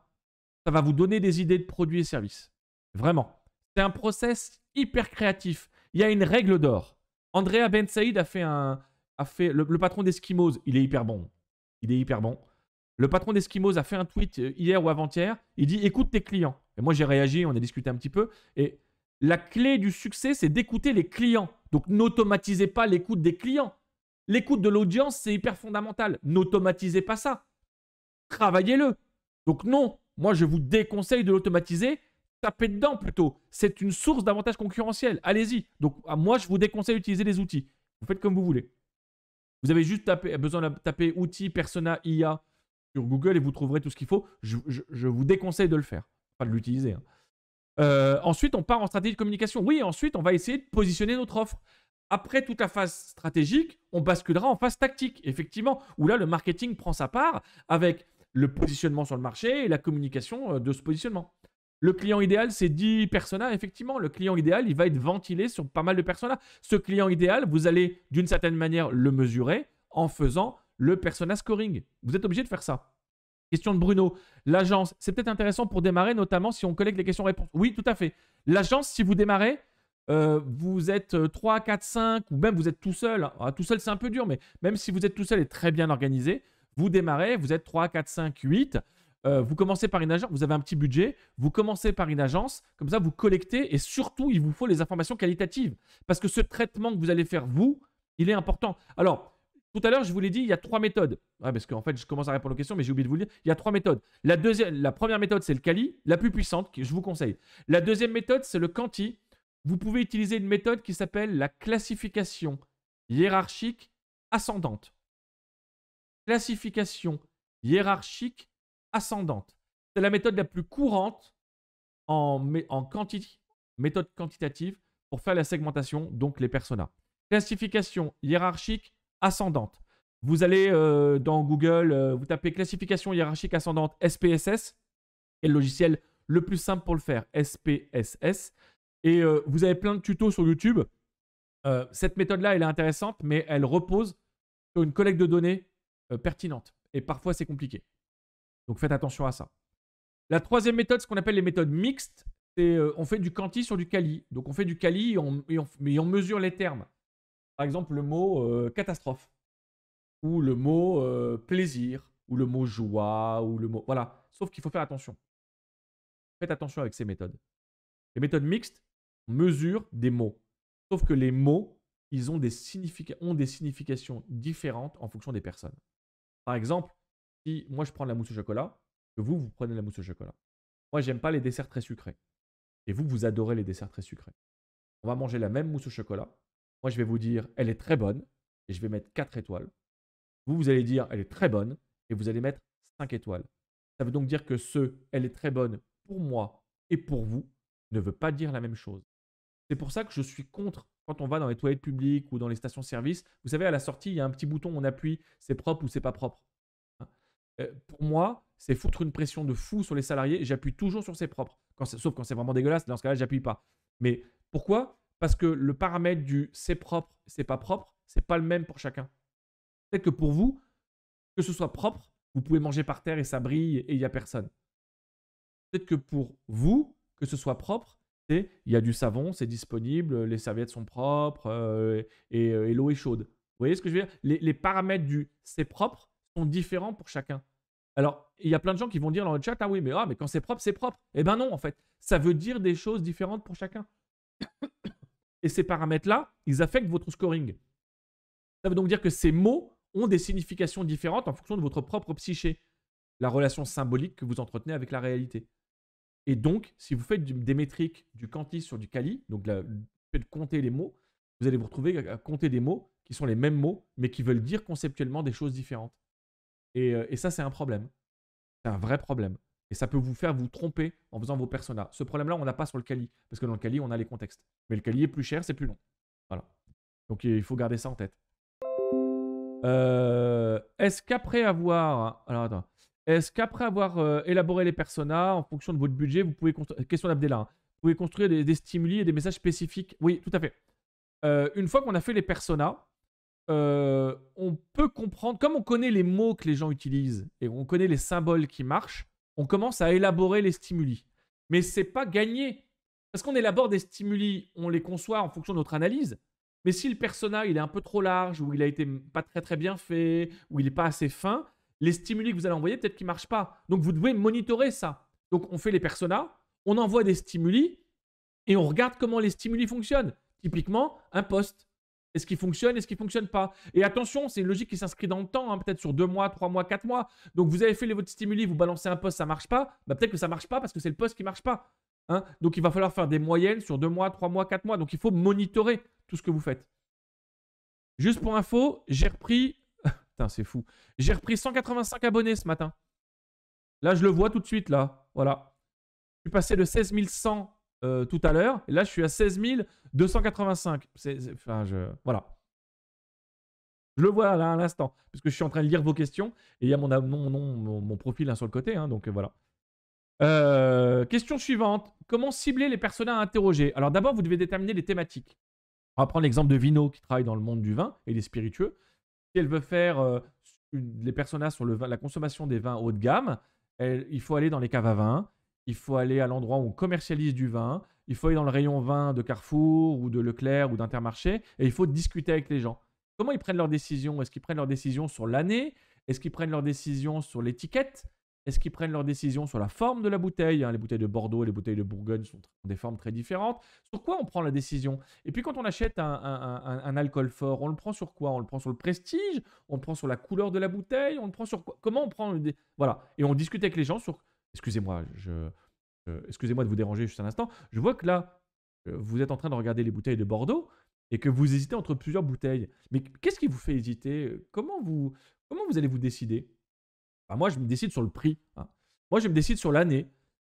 ça va vous donner des idées de produits et services. Vraiment. C'est un process hyper créatif. Il y a une règle d'or. Andrea Ben Saïd a fait un. A fait, le, patron d'Eskimos, il est hyper bon. Il est hyper bon. Le patron d'Eskimos a fait un tweet euh, hier ou avant-hier. Il dit Écoute tes clients. Et moi, j'ai réagi, on a discuté un petit peu. Et la clé du succès, c'est d'écouter les clients. Donc, n'automatisez pas l'écoute des clients. L'écoute de l'audience, c'est hyper fondamental. N'automatisez pas ça. Travaillez-le. Donc non, moi je vous déconseille de l'automatiser. Tapez dedans plutôt. C'est une source d'avantage concurrentiel. Allez-y. Donc ah, moi je vous déconseille d'utiliser les outils. Vous faites comme vous voulez. Vous avez juste euh, besoin de taper outils, persona, IA sur Google et vous trouverez tout ce qu'il faut. Je, vous déconseille de le faire, pas de l'utiliser. Hein. Euh, ensuite, on part en stratégie de communication. Oui, ensuite, on va essayer de positionner notre offre. Après toute la phase stratégique, on basculera en phase tactique, effectivement, où là, le marketing prend sa part avec le positionnement sur le marché et la communication euh, de ce positionnement. Le client idéal, c'est 10 personas, effectivement. Le client idéal, il va être ventilé sur pas mal de personas. Ce client idéal, vous allez d'une certaine manière le mesurer en faisant le persona scoring. Vous êtes obligé de faire ça. Question de Bruno. L'agence, c'est peut-être intéressant pour démarrer, notamment si on collecte les questions-réponses. Oui, tout à fait. L'agence, si vous démarrez, euh, vous êtes 3, 4, 5, ou même vous êtes tout seul, hein. ah, tout seul c'est un peu dur, mais même si vous êtes tout seul et très bien organisé, vous démarrez, vous êtes 3, 4, 5, 8, vous commencez par une agence, vous avez un petit budget, vous commencez par une agence, comme ça vous collectez et surtout il vous faut les informations qualitatives. Parce que ce traitement que vous allez faire vous, il est important. Alors, tout à l'heure, je vous l'ai dit, il y a trois méthodes. parce qu'en fait, je commence à répondre aux questions, mais j'ai oublié de vous le dire. Il y a trois méthodes. La, deuxième, la première méthode, c'est le Kali la plus puissante, que je vous conseille. La deuxième méthode, c'est le Quanti, vous pouvez utiliser une méthode qui s'appelle la classification hiérarchique ascendante. Classification hiérarchique ascendante. C'est la méthode la plus courante en, méthode quantitative pour faire la segmentation, donc les personas. Classification hiérarchique ascendante. Vous allez euh, dans Google, euh, vous tapez classification hiérarchique ascendante SPSS, et le logiciel le plus simple pour le faire, SPSS. Et euh, vous avez plein de tutos sur YouTube. Euh, cette méthode-là, elle est intéressante, mais elle repose sur une collecte de données euh, pertinente. Et parfois, c'est compliqué. Donc faites attention à ça. La troisième méthode, ce qu'on appelle les méthodes mixtes, c'est on fait du quanti sur du quali. Donc on fait du quali, et mais on mesure les termes. Par exemple, le mot catastrophe, ou le mot plaisir, ou le mot joie, ou le mot... Voilà. Sauf qu'il faut faire attention. Faites attention avec ces méthodes. Les méthodes mixtes, mesure des mots. Sauf que les mots, ils ont des, significations différentes en fonction des personnes. Par exemple, si moi je prends la mousse au chocolat, que vous, vous prenez la mousse au chocolat. Moi, j'aime pas les desserts très sucrés. Et vous, vous adorez les desserts très sucrés. On va manger la même mousse au chocolat. Moi, je vais vous dire, elle est très bonne, et je vais mettre 4 étoiles. Vous, vous allez dire, elle est très bonne, et vous allez mettre 5 étoiles. Ça veut donc dire que ce, elle est très bonne pour moi et pour vous, ne veut pas dire la même chose. C'est pour ça que je suis contre quand on va dans les toilettes publiques ou dans les stations-service. Vous savez, à la sortie, il y a un petit bouton, on appuie, c'est propre ou c'est pas propre. Hein. Euh, pour moi, c'est foutre une pression de fou sur les salariés. J'appuie toujours sur c'est propre, sauf quand c'est vraiment dégueulasse. Dans ce cas-là, j'appuie pas. Mais pourquoi Parce que le paramètre du c'est propre, c'est pas propre, c'est pas le même pour chacun. Peut-être que pour vous, que ce soit propre, vous pouvez manger par terre et ça brille et il n'y a personne. Peut-être que pour vous, que ce soit propre, il y a du savon, c'est disponible, les serviettes sont propres euh, euh, et, l'eau est chaude. Vous voyez ce que je veux dire les, paramètres du c'est propre sont différents pour chacun. Alors, il y a plein de gens qui vont dire dans le chat Ah oui, mais, ah, mais quand c'est propre, c'est propre. Eh ben non, en fait. Ça veut dire des choses différentes pour chacun. et ces paramètres-là, ils affectent votre scoring. Ça veut donc dire que ces mots ont des significations différentes en fonction de votre propre psyché, la relation symbolique que vous entretenez avec la réalité. Et donc, si vous faites des métriques du quanti sur du kali, donc le fait de compter les mots, vous allez vous retrouver à compter des mots qui sont les mêmes mots, mais qui veulent dire conceptuellement des choses différentes. Euh, et, ça, c'est un problème. C'est un vrai problème. Et ça peut vous faire vous tromper en faisant vos personas. Ce problème-là, on n'a pas sur le Kali, parce que dans le Kali, on a les contextes. Mais le Kali est plus cher, c'est plus long. Voilà. Donc il faut garder ça en tête. Euh, est-ce qu'après avoir. Hein, alors attends. Est-ce qu'après avoir euh, élaboré les personas, en fonction de votre budget, vous pouvez construire. Question hein, vous pouvez construire des, stimuli et des messages spécifiques Oui, tout à fait. Euh, une fois qu'on a fait les personas, euh, on peut comprendre, comme on connaît les mots que les gens utilisent et on connaît les symboles qui marchent, on commence à élaborer les stimuli. Mais ce c'est pas gagné. Parce qu'on élabore des stimuli, on les conçoit en fonction de notre analyse. Mais si le persona il est un peu trop large, ou il a été pas très très bien fait, ou il n'est pas assez fin, les stimuli que vous allez envoyer, peut-être qu'ils ne marchent pas. Donc, vous devez monitorer ça. Donc, on fait les personas, on envoie des stimuli et on regarde comment les stimuli fonctionnent. Typiquement, un poste. Est-ce qu'il fonctionne, est-ce qu'il ne fonctionne pas Et attention, c'est une logique qui s'inscrit dans le temps, hein, peut-être sur deux mois, trois mois, quatre mois. Donc, vous avez fait les, votre stimuli, vous balancez un poste, ça ne marche pas. Bah, peut-être que ça ne marche pas parce que c'est le poste qui ne marche pas. Hein. Donc, il va falloir faire des moyennes sur deux mois, trois mois, quatre mois. Donc, il faut monitorer tout ce que vous faites. Juste pour info, j'ai repris c'est fou. J'ai repris 185 abonnés ce matin. Là, je le vois tout de suite, là. Voilà. Je suis passé de 16 100 euh, tout à l'heure. Et là, je suis à 16 285. enfin, je... Voilà. Je le vois là à l'instant, parce que je suis en train de lire vos questions et il y a mon, mon, mon, profil hein, sur le côté, hein, donc euh, voilà. Euh, question suivante comment cibler les personnes à interroger Alors d'abord, vous devez déterminer les thématiques. On va prendre l'exemple de Vino qui travaille dans le monde du vin et des spiritueux. Si elle veut faire euh, les personnages sur la consommation des vins haut de gamme, il faut aller dans les caves à vin, il faut aller à l'endroit où on commercialise du vin, il faut aller dans le rayon vin de Carrefour ou de Leclerc ou d'Intermarché, et il faut discuter avec les gens. Comment ils prennent leurs décisions Est-ce qu'ils prennent leurs décisions sur l'année Est-ce qu'ils prennent leurs décisions sur l'étiquette est-ce qu'ils prennent leur décision sur la forme de la bouteille hein, Les bouteilles de Bordeaux, et les bouteilles de Bourgogne sont, des formes très différentes. Sur quoi on prend la décision Et puis quand on achète un, alcool fort, on le prend sur quoi On le prend sur le prestige On le prend sur la couleur de la bouteille On le prend sur quoi Comment on prend Voilà. Et on discute avec les gens sur... Excusez-moi, je... Excusez-moi de vous déranger juste un instant. Je vois que là, euh, vous êtes en train de regarder les bouteilles de Bordeaux et que vous hésitez entre plusieurs bouteilles. Mais qu'est-ce qui vous fait hésiter Comment vous, comment vous allez vous décider moi, je me décide sur le prix. Hein. Moi, je me décide sur l'année.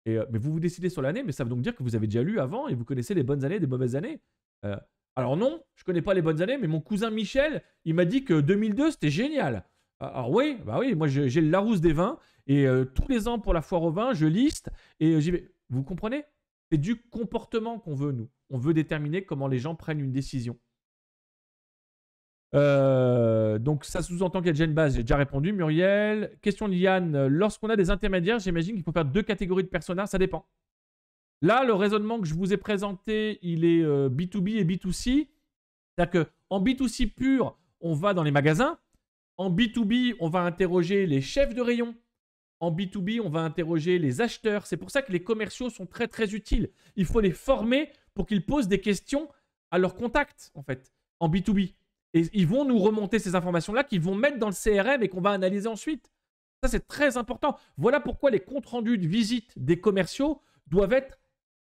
Euh, mais vous vous décidez sur l'année, mais ça veut donc dire que vous avez déjà lu avant et vous connaissez les bonnes années les mauvaises années. Euh, alors non, je ne connais pas les bonnes années, mais mon cousin Michel, il m'a dit que 2002, c'était génial. Ah, alors oui, bah oui, moi j'ai le Larousse des vins et euh, tous les ans pour la foire au vin, je liste et j'y vais. Vous comprenez C'est du comportement qu'on veut, nous. On veut déterminer comment les gens prennent une décision. Euh, donc ça sous-entend qu'il y a déjà une base, j'ai déjà répondu. Muriel, question de Yann, lorsqu'on a des intermédiaires, j'imagine qu'il faut faire deux catégories de personnages. ça dépend. Là, le raisonnement que je vous ai présenté, il est B2B euh, et B2C. C'est-à-dire qu'en B2C pur, on va dans les magasins. En B2B, on va interroger les chefs de rayon. En B2B, on va interroger les acheteurs. C'est pour ça que les commerciaux sont très très utiles. Il faut les former pour qu'ils posent des questions à leurs contacts, en fait, en B2B. Et ils vont nous remonter ces informations-là qu'ils vont mettre dans le CRM et qu'on va analyser ensuite. Ça, c'est très important. Voilà pourquoi les comptes rendus de visite des commerciaux doivent être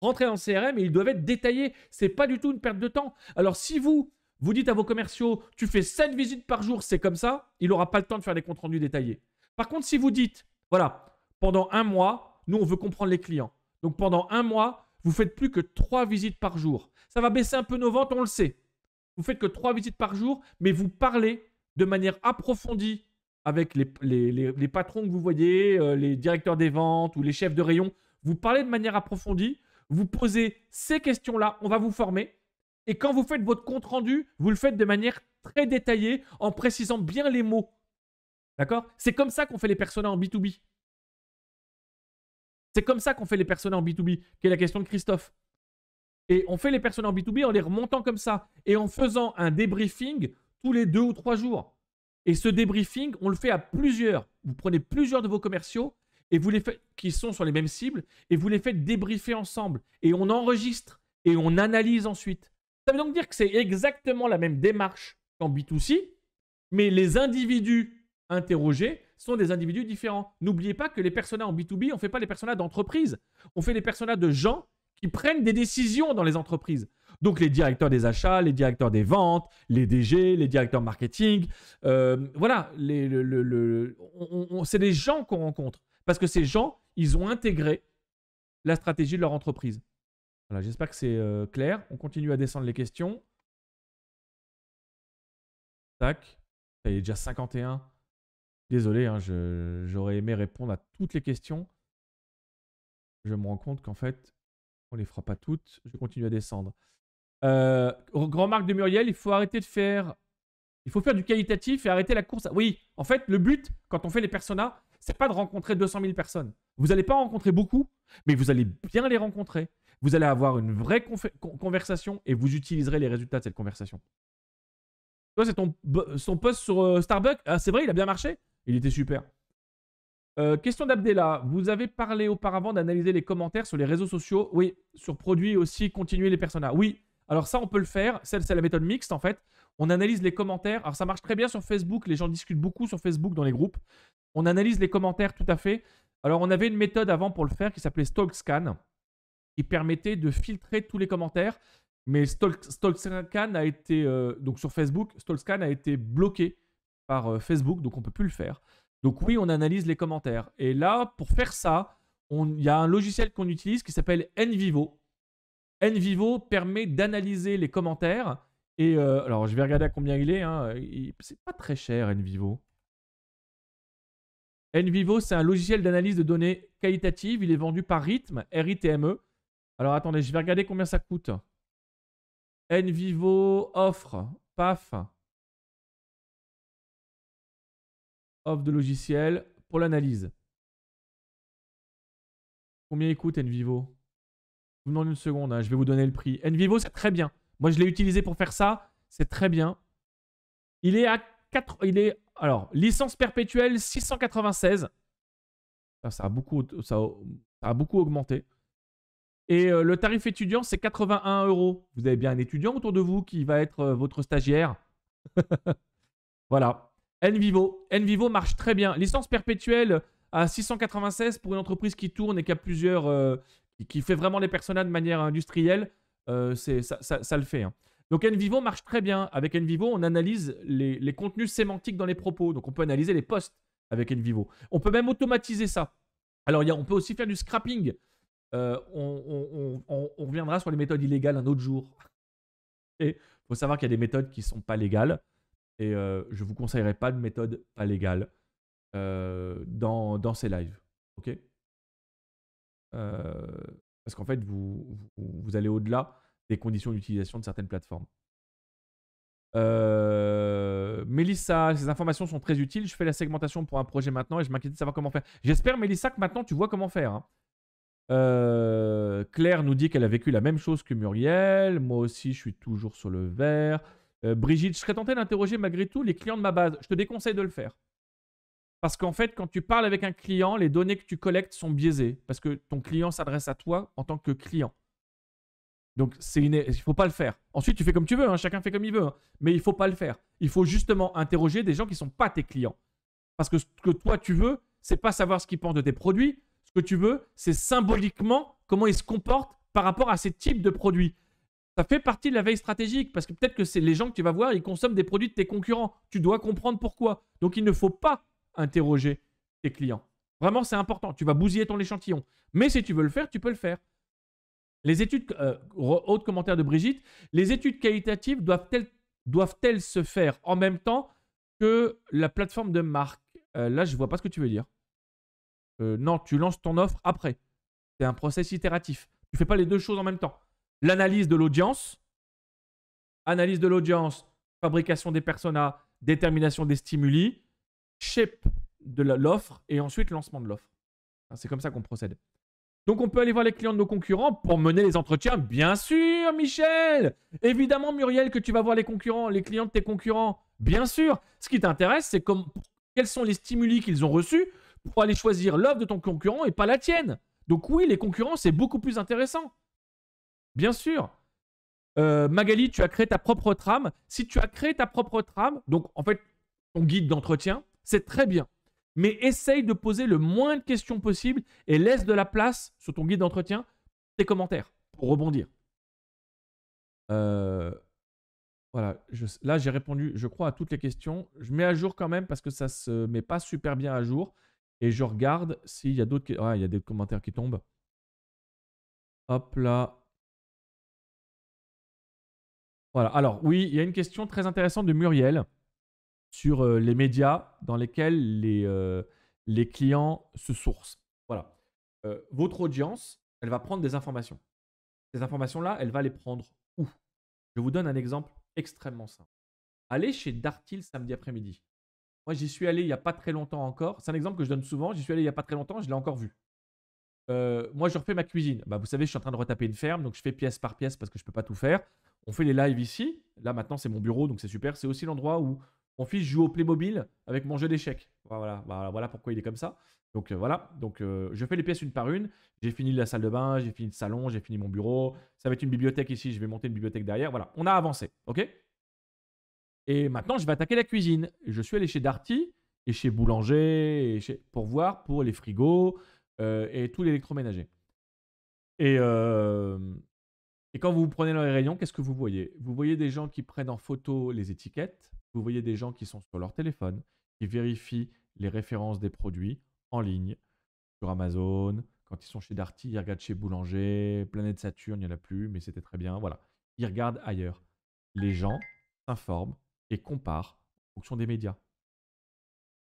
rentrés dans le CRM et ils doivent être détaillés. C'est pas du tout une perte de temps. Alors, si vous, vous dites à vos commerciaux, tu fais 7 visites par jour, c'est comme ça, il n'aura pas le temps de faire des comptes rendus détaillés. Par contre, si vous dites, voilà, pendant un mois, nous, on veut comprendre les clients. Donc, pendant un mois, vous faites plus que 3 visites par jour. Ça va baisser un peu nos ventes, on le sait. Vous faites que trois visites par jour, mais vous parlez de manière approfondie avec les, patrons que vous voyez, euh, les directeurs des ventes ou les chefs de rayon. Vous parlez de manière approfondie, vous posez ces questions-là, on va vous former. Et quand vous faites votre compte-rendu, vous le faites de manière très détaillée en précisant bien les mots. D'accord C'est comme ça qu'on fait les personas en B2B. C'est comme ça qu'on fait les personas en B2B, qui est la question de Christophe. Et on fait les personnes en B2B en les remontant comme ça et en faisant un débriefing tous les deux ou trois jours. Et ce débriefing, on le fait à plusieurs. Vous prenez plusieurs de vos commerciaux et vous les faites, qui sont sur les mêmes cibles et vous les faites débriefer ensemble. Et on enregistre et on analyse ensuite. Ça veut donc dire que c'est exactement la même démarche qu'en B2C, mais les individus interrogés sont des individus différents. N'oubliez pas que les personas en B2B, on ne fait pas les personas d'entreprise, on fait les personas de gens qui prennent des décisions dans les entreprises. Donc les directeurs des achats, les directeurs des ventes, les DG, les directeurs marketing, euh, voilà, les, le, c'est des gens qu'on rencontre. Parce que ces gens, ils ont intégré la stratégie de leur entreprise. Voilà, j'espère que c'est euh, clair. On continue à descendre les questions. Tac. Ça y est, déjà 51. Désolé, hein, j'aurais aimé répondre à toutes les questions. Je me rends compte qu'en fait, on les fera pas toutes. Je continue à descendre. Euh, grand marque de Muriel, il faut arrêter de faire. Il faut faire du qualitatif et arrêter la course. Oui, en fait, le but, quand on fait les personas, c'est pas de rencontrer 200 000 personnes. Vous n'allez pas rencontrer beaucoup, mais vous allez bien les rencontrer. Vous allez avoir une vraie conversation et vous utiliserez les résultats de cette conversation. Toi, c'est ton son post sur euh, Starbucks. Ah, c'est vrai, il a bien marché. Il était super. Euh, question d'Abdella. Vous avez parlé auparavant d'analyser les commentaires sur les réseaux sociaux. Oui, sur produits aussi, continuer les personas. Oui, alors ça, on peut le faire. c'est la méthode mixte, en fait. On analyse les commentaires. Alors ça marche très bien sur Facebook. Les gens discutent beaucoup sur Facebook dans les groupes. On analyse les commentaires tout à fait. Alors on avait une méthode avant pour le faire qui s'appelait Stalk Scan, qui permettait de filtrer tous les commentaires. Mais Stalkscan » a été, euh, donc sur Facebook, Stalk a été bloqué par euh, Facebook, donc on peut plus le faire. Donc oui, on analyse les commentaires. Et là, pour faire ça, il y a un logiciel qu'on utilise qui s'appelle NVivo. NVivo permet d'analyser les commentaires. Et euh, alors, je vais regarder à combien il est. Hein. C'est pas très cher, NVivo. NVivo, c'est un logiciel d'analyse de données qualitatives. Il est vendu par Rhythm, r e. Alors, attendez, je vais regarder combien ça coûte. NVivo offre, paf. offre de logiciel pour l'analyse. Combien il coûte Envivo Je vous demande une seconde, hein, je vais vous donner le prix. Envivo, c'est très bien. Moi, je l'ai utilisé pour faire ça. C'est très bien. Il est à 4. Il est. Alors, licence perpétuelle 696. Ça, a, beaucoup, ça, beaucoup augmenté. Et euh, le tarif étudiant, c'est 81 euros. Vous avez bien un étudiant autour de vous qui va être euh, votre stagiaire. voilà. Envivo. Envivo marche très bien. Licence perpétuelle à 696 pour une entreprise qui tourne et qui a plusieurs. Euh, qui fait vraiment les personnages de manière industrielle. Euh, c'est, ça, le fait. Hein. Donc Envivo marche très bien. Avec Envivo, on analyse les, contenus sémantiques dans les propos. Donc on peut analyser les posts avec Envivo. On peut même automatiser ça. Alors y on peut aussi faire du scrapping. Euh, on, on, reviendra sur les méthodes illégales un autre jour. Et il faut savoir qu'il y a des méthodes qui ne sont pas légales. Et euh, je ne vous conseillerais pas de méthode pas légale euh, dans, dans, ces lives. OK euh, Parce qu'en fait, vous, vous, allez au-delà des conditions d'utilisation de certaines plateformes. Euh, Mélissa, ces informations sont très utiles. Je fais la segmentation pour un projet maintenant et je m'inquiète de savoir comment faire. J'espère, Mélissa, que maintenant tu vois comment faire. Hein. Claire nous dit qu'elle a vécu la même chose que Muriel. Moi aussi, je suis toujours sur le vert. Euh, Brigitte, je serais tenté d'interroger malgré tout les clients de ma base. Je te déconseille de le faire. Parce qu'en fait, quand tu parles avec un client, les données que tu collectes sont biaisées. Parce que ton client s'adresse à toi en tant que client. Donc, il ne faut pas le faire. Ensuite, tu fais comme tu veux, hein. chacun fait comme il veut. Hein. Mais il ne faut pas le faire. Il faut justement interroger des gens qui ne sont pas tes clients. Parce que ce que toi, tu veux, c'est pas savoir ce qu'ils pensent de tes produits. Ce que tu veux, c'est symboliquement comment ils se comportent par rapport à ces types de produits. Ça fait partie de la veille stratégique, parce que peut-être que c'est les gens que tu vas voir, ils consomment des produits de tes concurrents. Tu dois comprendre pourquoi. Donc il ne faut pas interroger tes clients. Vraiment, c'est important. Tu vas bousiller ton échantillon. Mais si tu veux le faire, tu peux le faire. Les études, euh, autre commentaire de Brigitte, les études qualitatives doivent-elles doivent se faire en même temps que la plateforme de marque euh, Là, je ne vois pas ce que tu veux dire. Euh, non, tu lances ton offre après. C'est un process itératif. Tu ne fais pas les deux choses en même temps l'analyse de l'audience, analyse de l'audience, fabrication des personas, détermination des stimuli, shape de l'offre et ensuite lancement de l'offre. C'est comme ça qu'on procède. Donc on peut aller voir les clients de nos concurrents pour mener les entretiens, bien sûr, Michel. Évidemment, Muriel, que tu vas voir les concurrents, les clients de tes concurrents, bien sûr. Ce qui t'intéresse, c'est comme, quels sont les stimuli qu'ils ont reçus pour aller choisir l'offre de ton concurrent et pas la tienne. Donc oui, les concurrents, c'est beaucoup plus intéressant. Bien sûr. Euh, Magali, tu as créé ta propre trame. Si tu as créé ta propre trame, donc en fait, ton guide d'entretien, c'est très bien. Mais essaye de poser le moins de questions possible et laisse de la place sur ton guide d'entretien tes commentaires pour rebondir. Euh, voilà, là j'ai répondu, je crois, à toutes les questions. Je mets à jour quand même parce que ça se met pas super bien à jour. Et je regarde s'il y a d'autres. Ouais, ah, il y a des commentaires qui tombent. Hop là. Voilà. Alors, oui, il y a une question très intéressante de Muriel sur euh, les médias dans lesquels les, euh, clients se sourcent. Voilà. Euh, votre audience, elle va prendre des informations. Ces informations-là, elle va les prendre où Je vous donne un exemple extrêmement simple. Allez chez Dartil samedi après-midi. Moi, j'y suis allé il n'y a pas très longtemps encore. C'est un exemple que je donne souvent. J'y suis allé il n'y a pas très longtemps, je l'ai encore vu. Euh, moi, je refais ma cuisine. Bah, vous savez, je suis en train de retaper une ferme, donc je fais pièce par pièce parce que je ne peux pas tout faire. On fait les lives ici. Là, maintenant, c'est mon bureau, donc c'est super. C'est aussi l'endroit où mon fils joue au Playmobil avec mon jeu d'échecs. Voilà, bah, pourquoi il est comme ça. Donc euh, voilà, donc euh, je fais les pièces une par une. J'ai fini la salle de bain, j'ai fini le salon, j'ai fini mon bureau. Ça va être une bibliothèque ici, je vais monter une bibliothèque derrière. Voilà, on a avancé, ok Et maintenant, je vais attaquer la cuisine. Je suis allé chez Darty et chez Boulanger pour voir pour les frigos, euh, et tout l'électroménager. Et, euh, et quand vous prenez dans les qu'est-ce que vous voyez Vous voyez des gens qui prennent en photo les étiquettes, vous voyez des gens qui sont sur leur téléphone, qui vérifient les références des produits en ligne, sur Amazon, quand ils sont chez Darty, ils regardent chez Boulanger, Planète Saturne, il n'y en a plus, mais c'était très bien, voilà. Ils regardent ailleurs. Les gens s'informent et comparent en fonction des médias.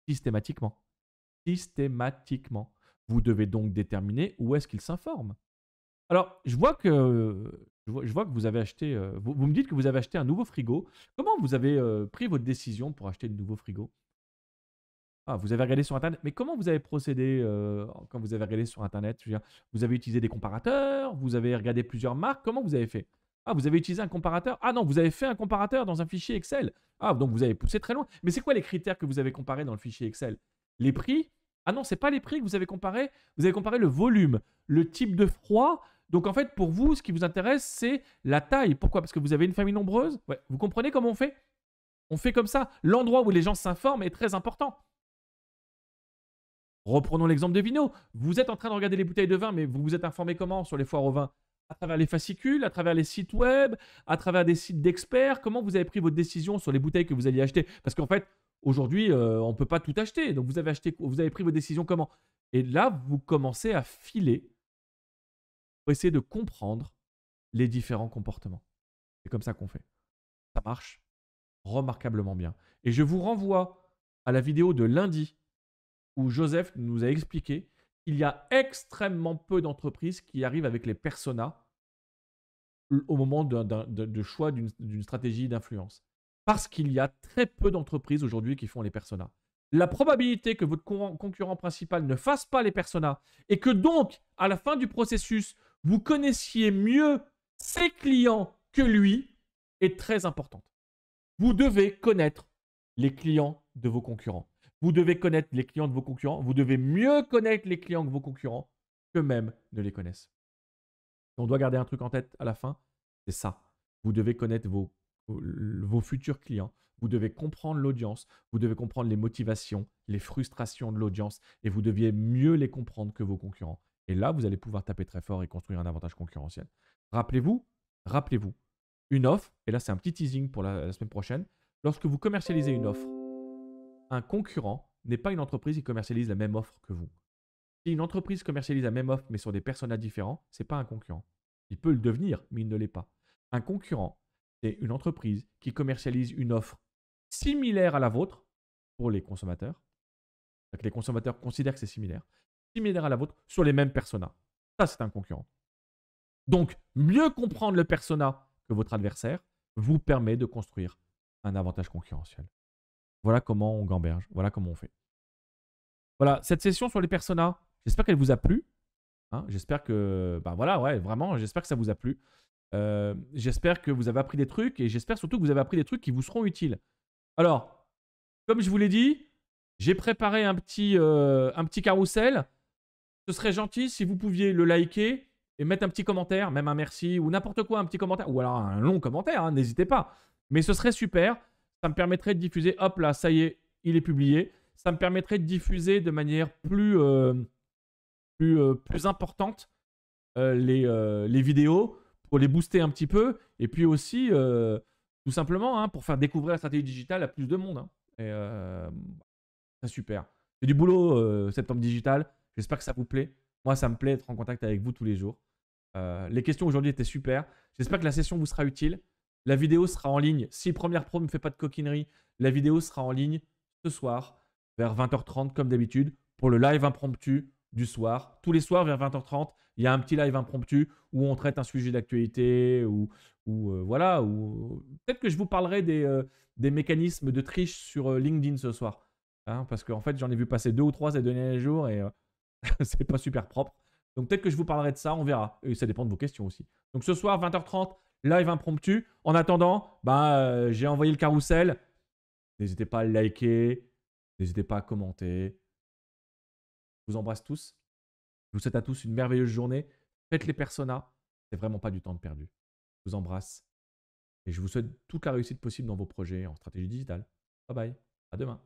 Systématiquement. Systématiquement. Vous devez donc déterminer où est-ce qu'il s'informe. Alors, je vois que je vois, que vous avez acheté. vous, me dites que vous avez acheté un nouveau frigo. Comment vous avez pris votre décision pour acheter de nouveau frigo vous avez regardé sur Internet, mais comment vous avez procédé quand vous avez regardé sur Internet Vous avez utilisé des comparateurs, vous avez regardé plusieurs marques, comment vous avez fait Ah, vous avez utilisé un comparateur Ah non, vous avez fait un comparateur dans un fichier Excel. Ah, donc vous avez poussé très loin. Mais c'est quoi les critères que vous avez comparés dans le fichier Excel Les prix, ah non, c'est pas les prix que vous avez comparé. Vous avez comparé le volume, le type de froid. Donc en fait, pour vous, ce qui vous intéresse, c'est la taille. Pourquoi Parce que vous avez une famille nombreuse. Vous comprenez comment on fait On fait comme ça. L'endroit où les gens s'informent est très important. Reprenons l'exemple de Vino. Vous êtes en train de regarder les bouteilles de vin, mais vous vous êtes informé comment sur les foires au vin À travers les fascicules, à travers les sites web, à travers des sites d'experts. Comment vous avez pris votre décision sur les bouteilles que vous alliez acheter Parce qu'en fait, Aujourd'hui, euh, on ne peut pas tout acheter. Donc vous avez acheté, vous avez pris vos décisions comment Et là, vous commencez à filer pour essayer de comprendre les différents comportements. C'est comme ça qu'on fait. Ça marche remarquablement bien. Et je vous renvoie à la vidéo de lundi où Joseph nous a expliqué qu'il y a extrêmement peu d'entreprises qui arrivent avec les personas au moment du de choix d'une stratégie d'influence. Parce qu'il y a très peu d'entreprises aujourd'hui qui font les personas. La probabilité que votre concurrent principal ne fasse pas les personas et que donc, à la fin du processus, vous connaissiez mieux ses clients que lui est très importante. Vous devez connaître les clients de vos concurrents. Vous devez connaître les clients de vos concurrents. Vous devez mieux connaître les clients que vos concurrents qu'eux-mêmes ne les connaissent. On doit garder un truc en tête à la fin, c'est ça. Vous devez connaître vos vos futurs clients. Vous devez comprendre l'audience, vous devez comprendre les motivations, les frustrations de l'audience, et vous deviez mieux les comprendre que vos concurrents. Et là, vous allez pouvoir taper très fort et construire un avantage concurrentiel. Rappelez-vous, rappelez-vous, une offre, et là c'est un petit teasing pour la, semaine prochaine, lorsque vous commercialisez une offre, un concurrent n'est pas une entreprise qui commercialise la même offre que vous. Si une entreprise commercialise la même offre mais sur des personnages différents, c'est pas un concurrent. Il peut le devenir, mais il ne l'est pas. Un concurrent c'est une entreprise qui commercialise une offre similaire à la vôtre pour les consommateurs. les consommateurs considèrent que c'est similaire. Similaire à la vôtre sur les mêmes personas. Ça, c'est un concurrent. Donc, mieux comprendre le persona que votre adversaire vous permet de construire un avantage concurrentiel. Voilà comment on gamberge. Voilà comment on fait. Voilà, cette session sur les personas, j'espère qu'elle vous a plu. Hein. j'espère que, ben voilà, ouais, vraiment, j'espère que ça vous a plu. Euh, j'espère que vous avez appris des trucs et j'espère surtout que vous avez appris des trucs qui vous seront utiles. Alors, comme je vous l'ai dit, j'ai préparé un petit, euh, un petit carrousel. Ce serait gentil si vous pouviez le liker et mettre un petit commentaire, même un merci ou n'importe quoi, un petit commentaire ou alors un long commentaire, hein, n'hésitez pas. Mais ce serait super. Ça me permettrait de diffuser. Hop là, ça y est, il est publié. Ça me permettrait de diffuser de manière plus, euh, euh, plus, importante les vidéos pour les booster un petit peu. Et puis aussi, euh, tout simplement, hein, pour faire découvrir la stratégie digitale à plus de monde. Hein. Et euh, bah, c'est super. C'est du boulot, euh, Septembre Digital. J'espère que ça vous plaît. Moi, ça me plaît d'être en contact avec vous tous les jours. les questions aujourd'hui étaient super. J'espère que la session vous sera utile. La vidéo sera en ligne. Si Première Pro ne fait pas de coquinerie, la vidéo sera en ligne ce soir vers 20h30 comme d'habitude pour le live impromptu du soir. Tous les soirs vers 20h30, il y a un petit live impromptu où on traite un sujet d'actualité ou, euh, voilà, ou peut-être que je vous parlerai des, euh, mécanismes de triche sur euh, LinkedIn ce soir. Hein, parce qu'en fait, j'en ai vu passer deux ou trois ces derniers jours et c'est pas super propre. Donc peut-être que je vous parlerai de ça, on verra. Et ça dépend de vos questions aussi. Donc ce soir, 20h30, live impromptu. En attendant, bah, j'ai envoyé le carrousel. N'hésitez pas à liker, n'hésitez pas à commenter, vous embrasse tous. Je vous souhaite à tous une merveilleuse journée. Faites les personas. C'est vraiment pas du temps de perdu. Je vous embrasse. Et je vous souhaite toute la réussite possible dans vos projets en stratégie digitale. Bye bye. À demain.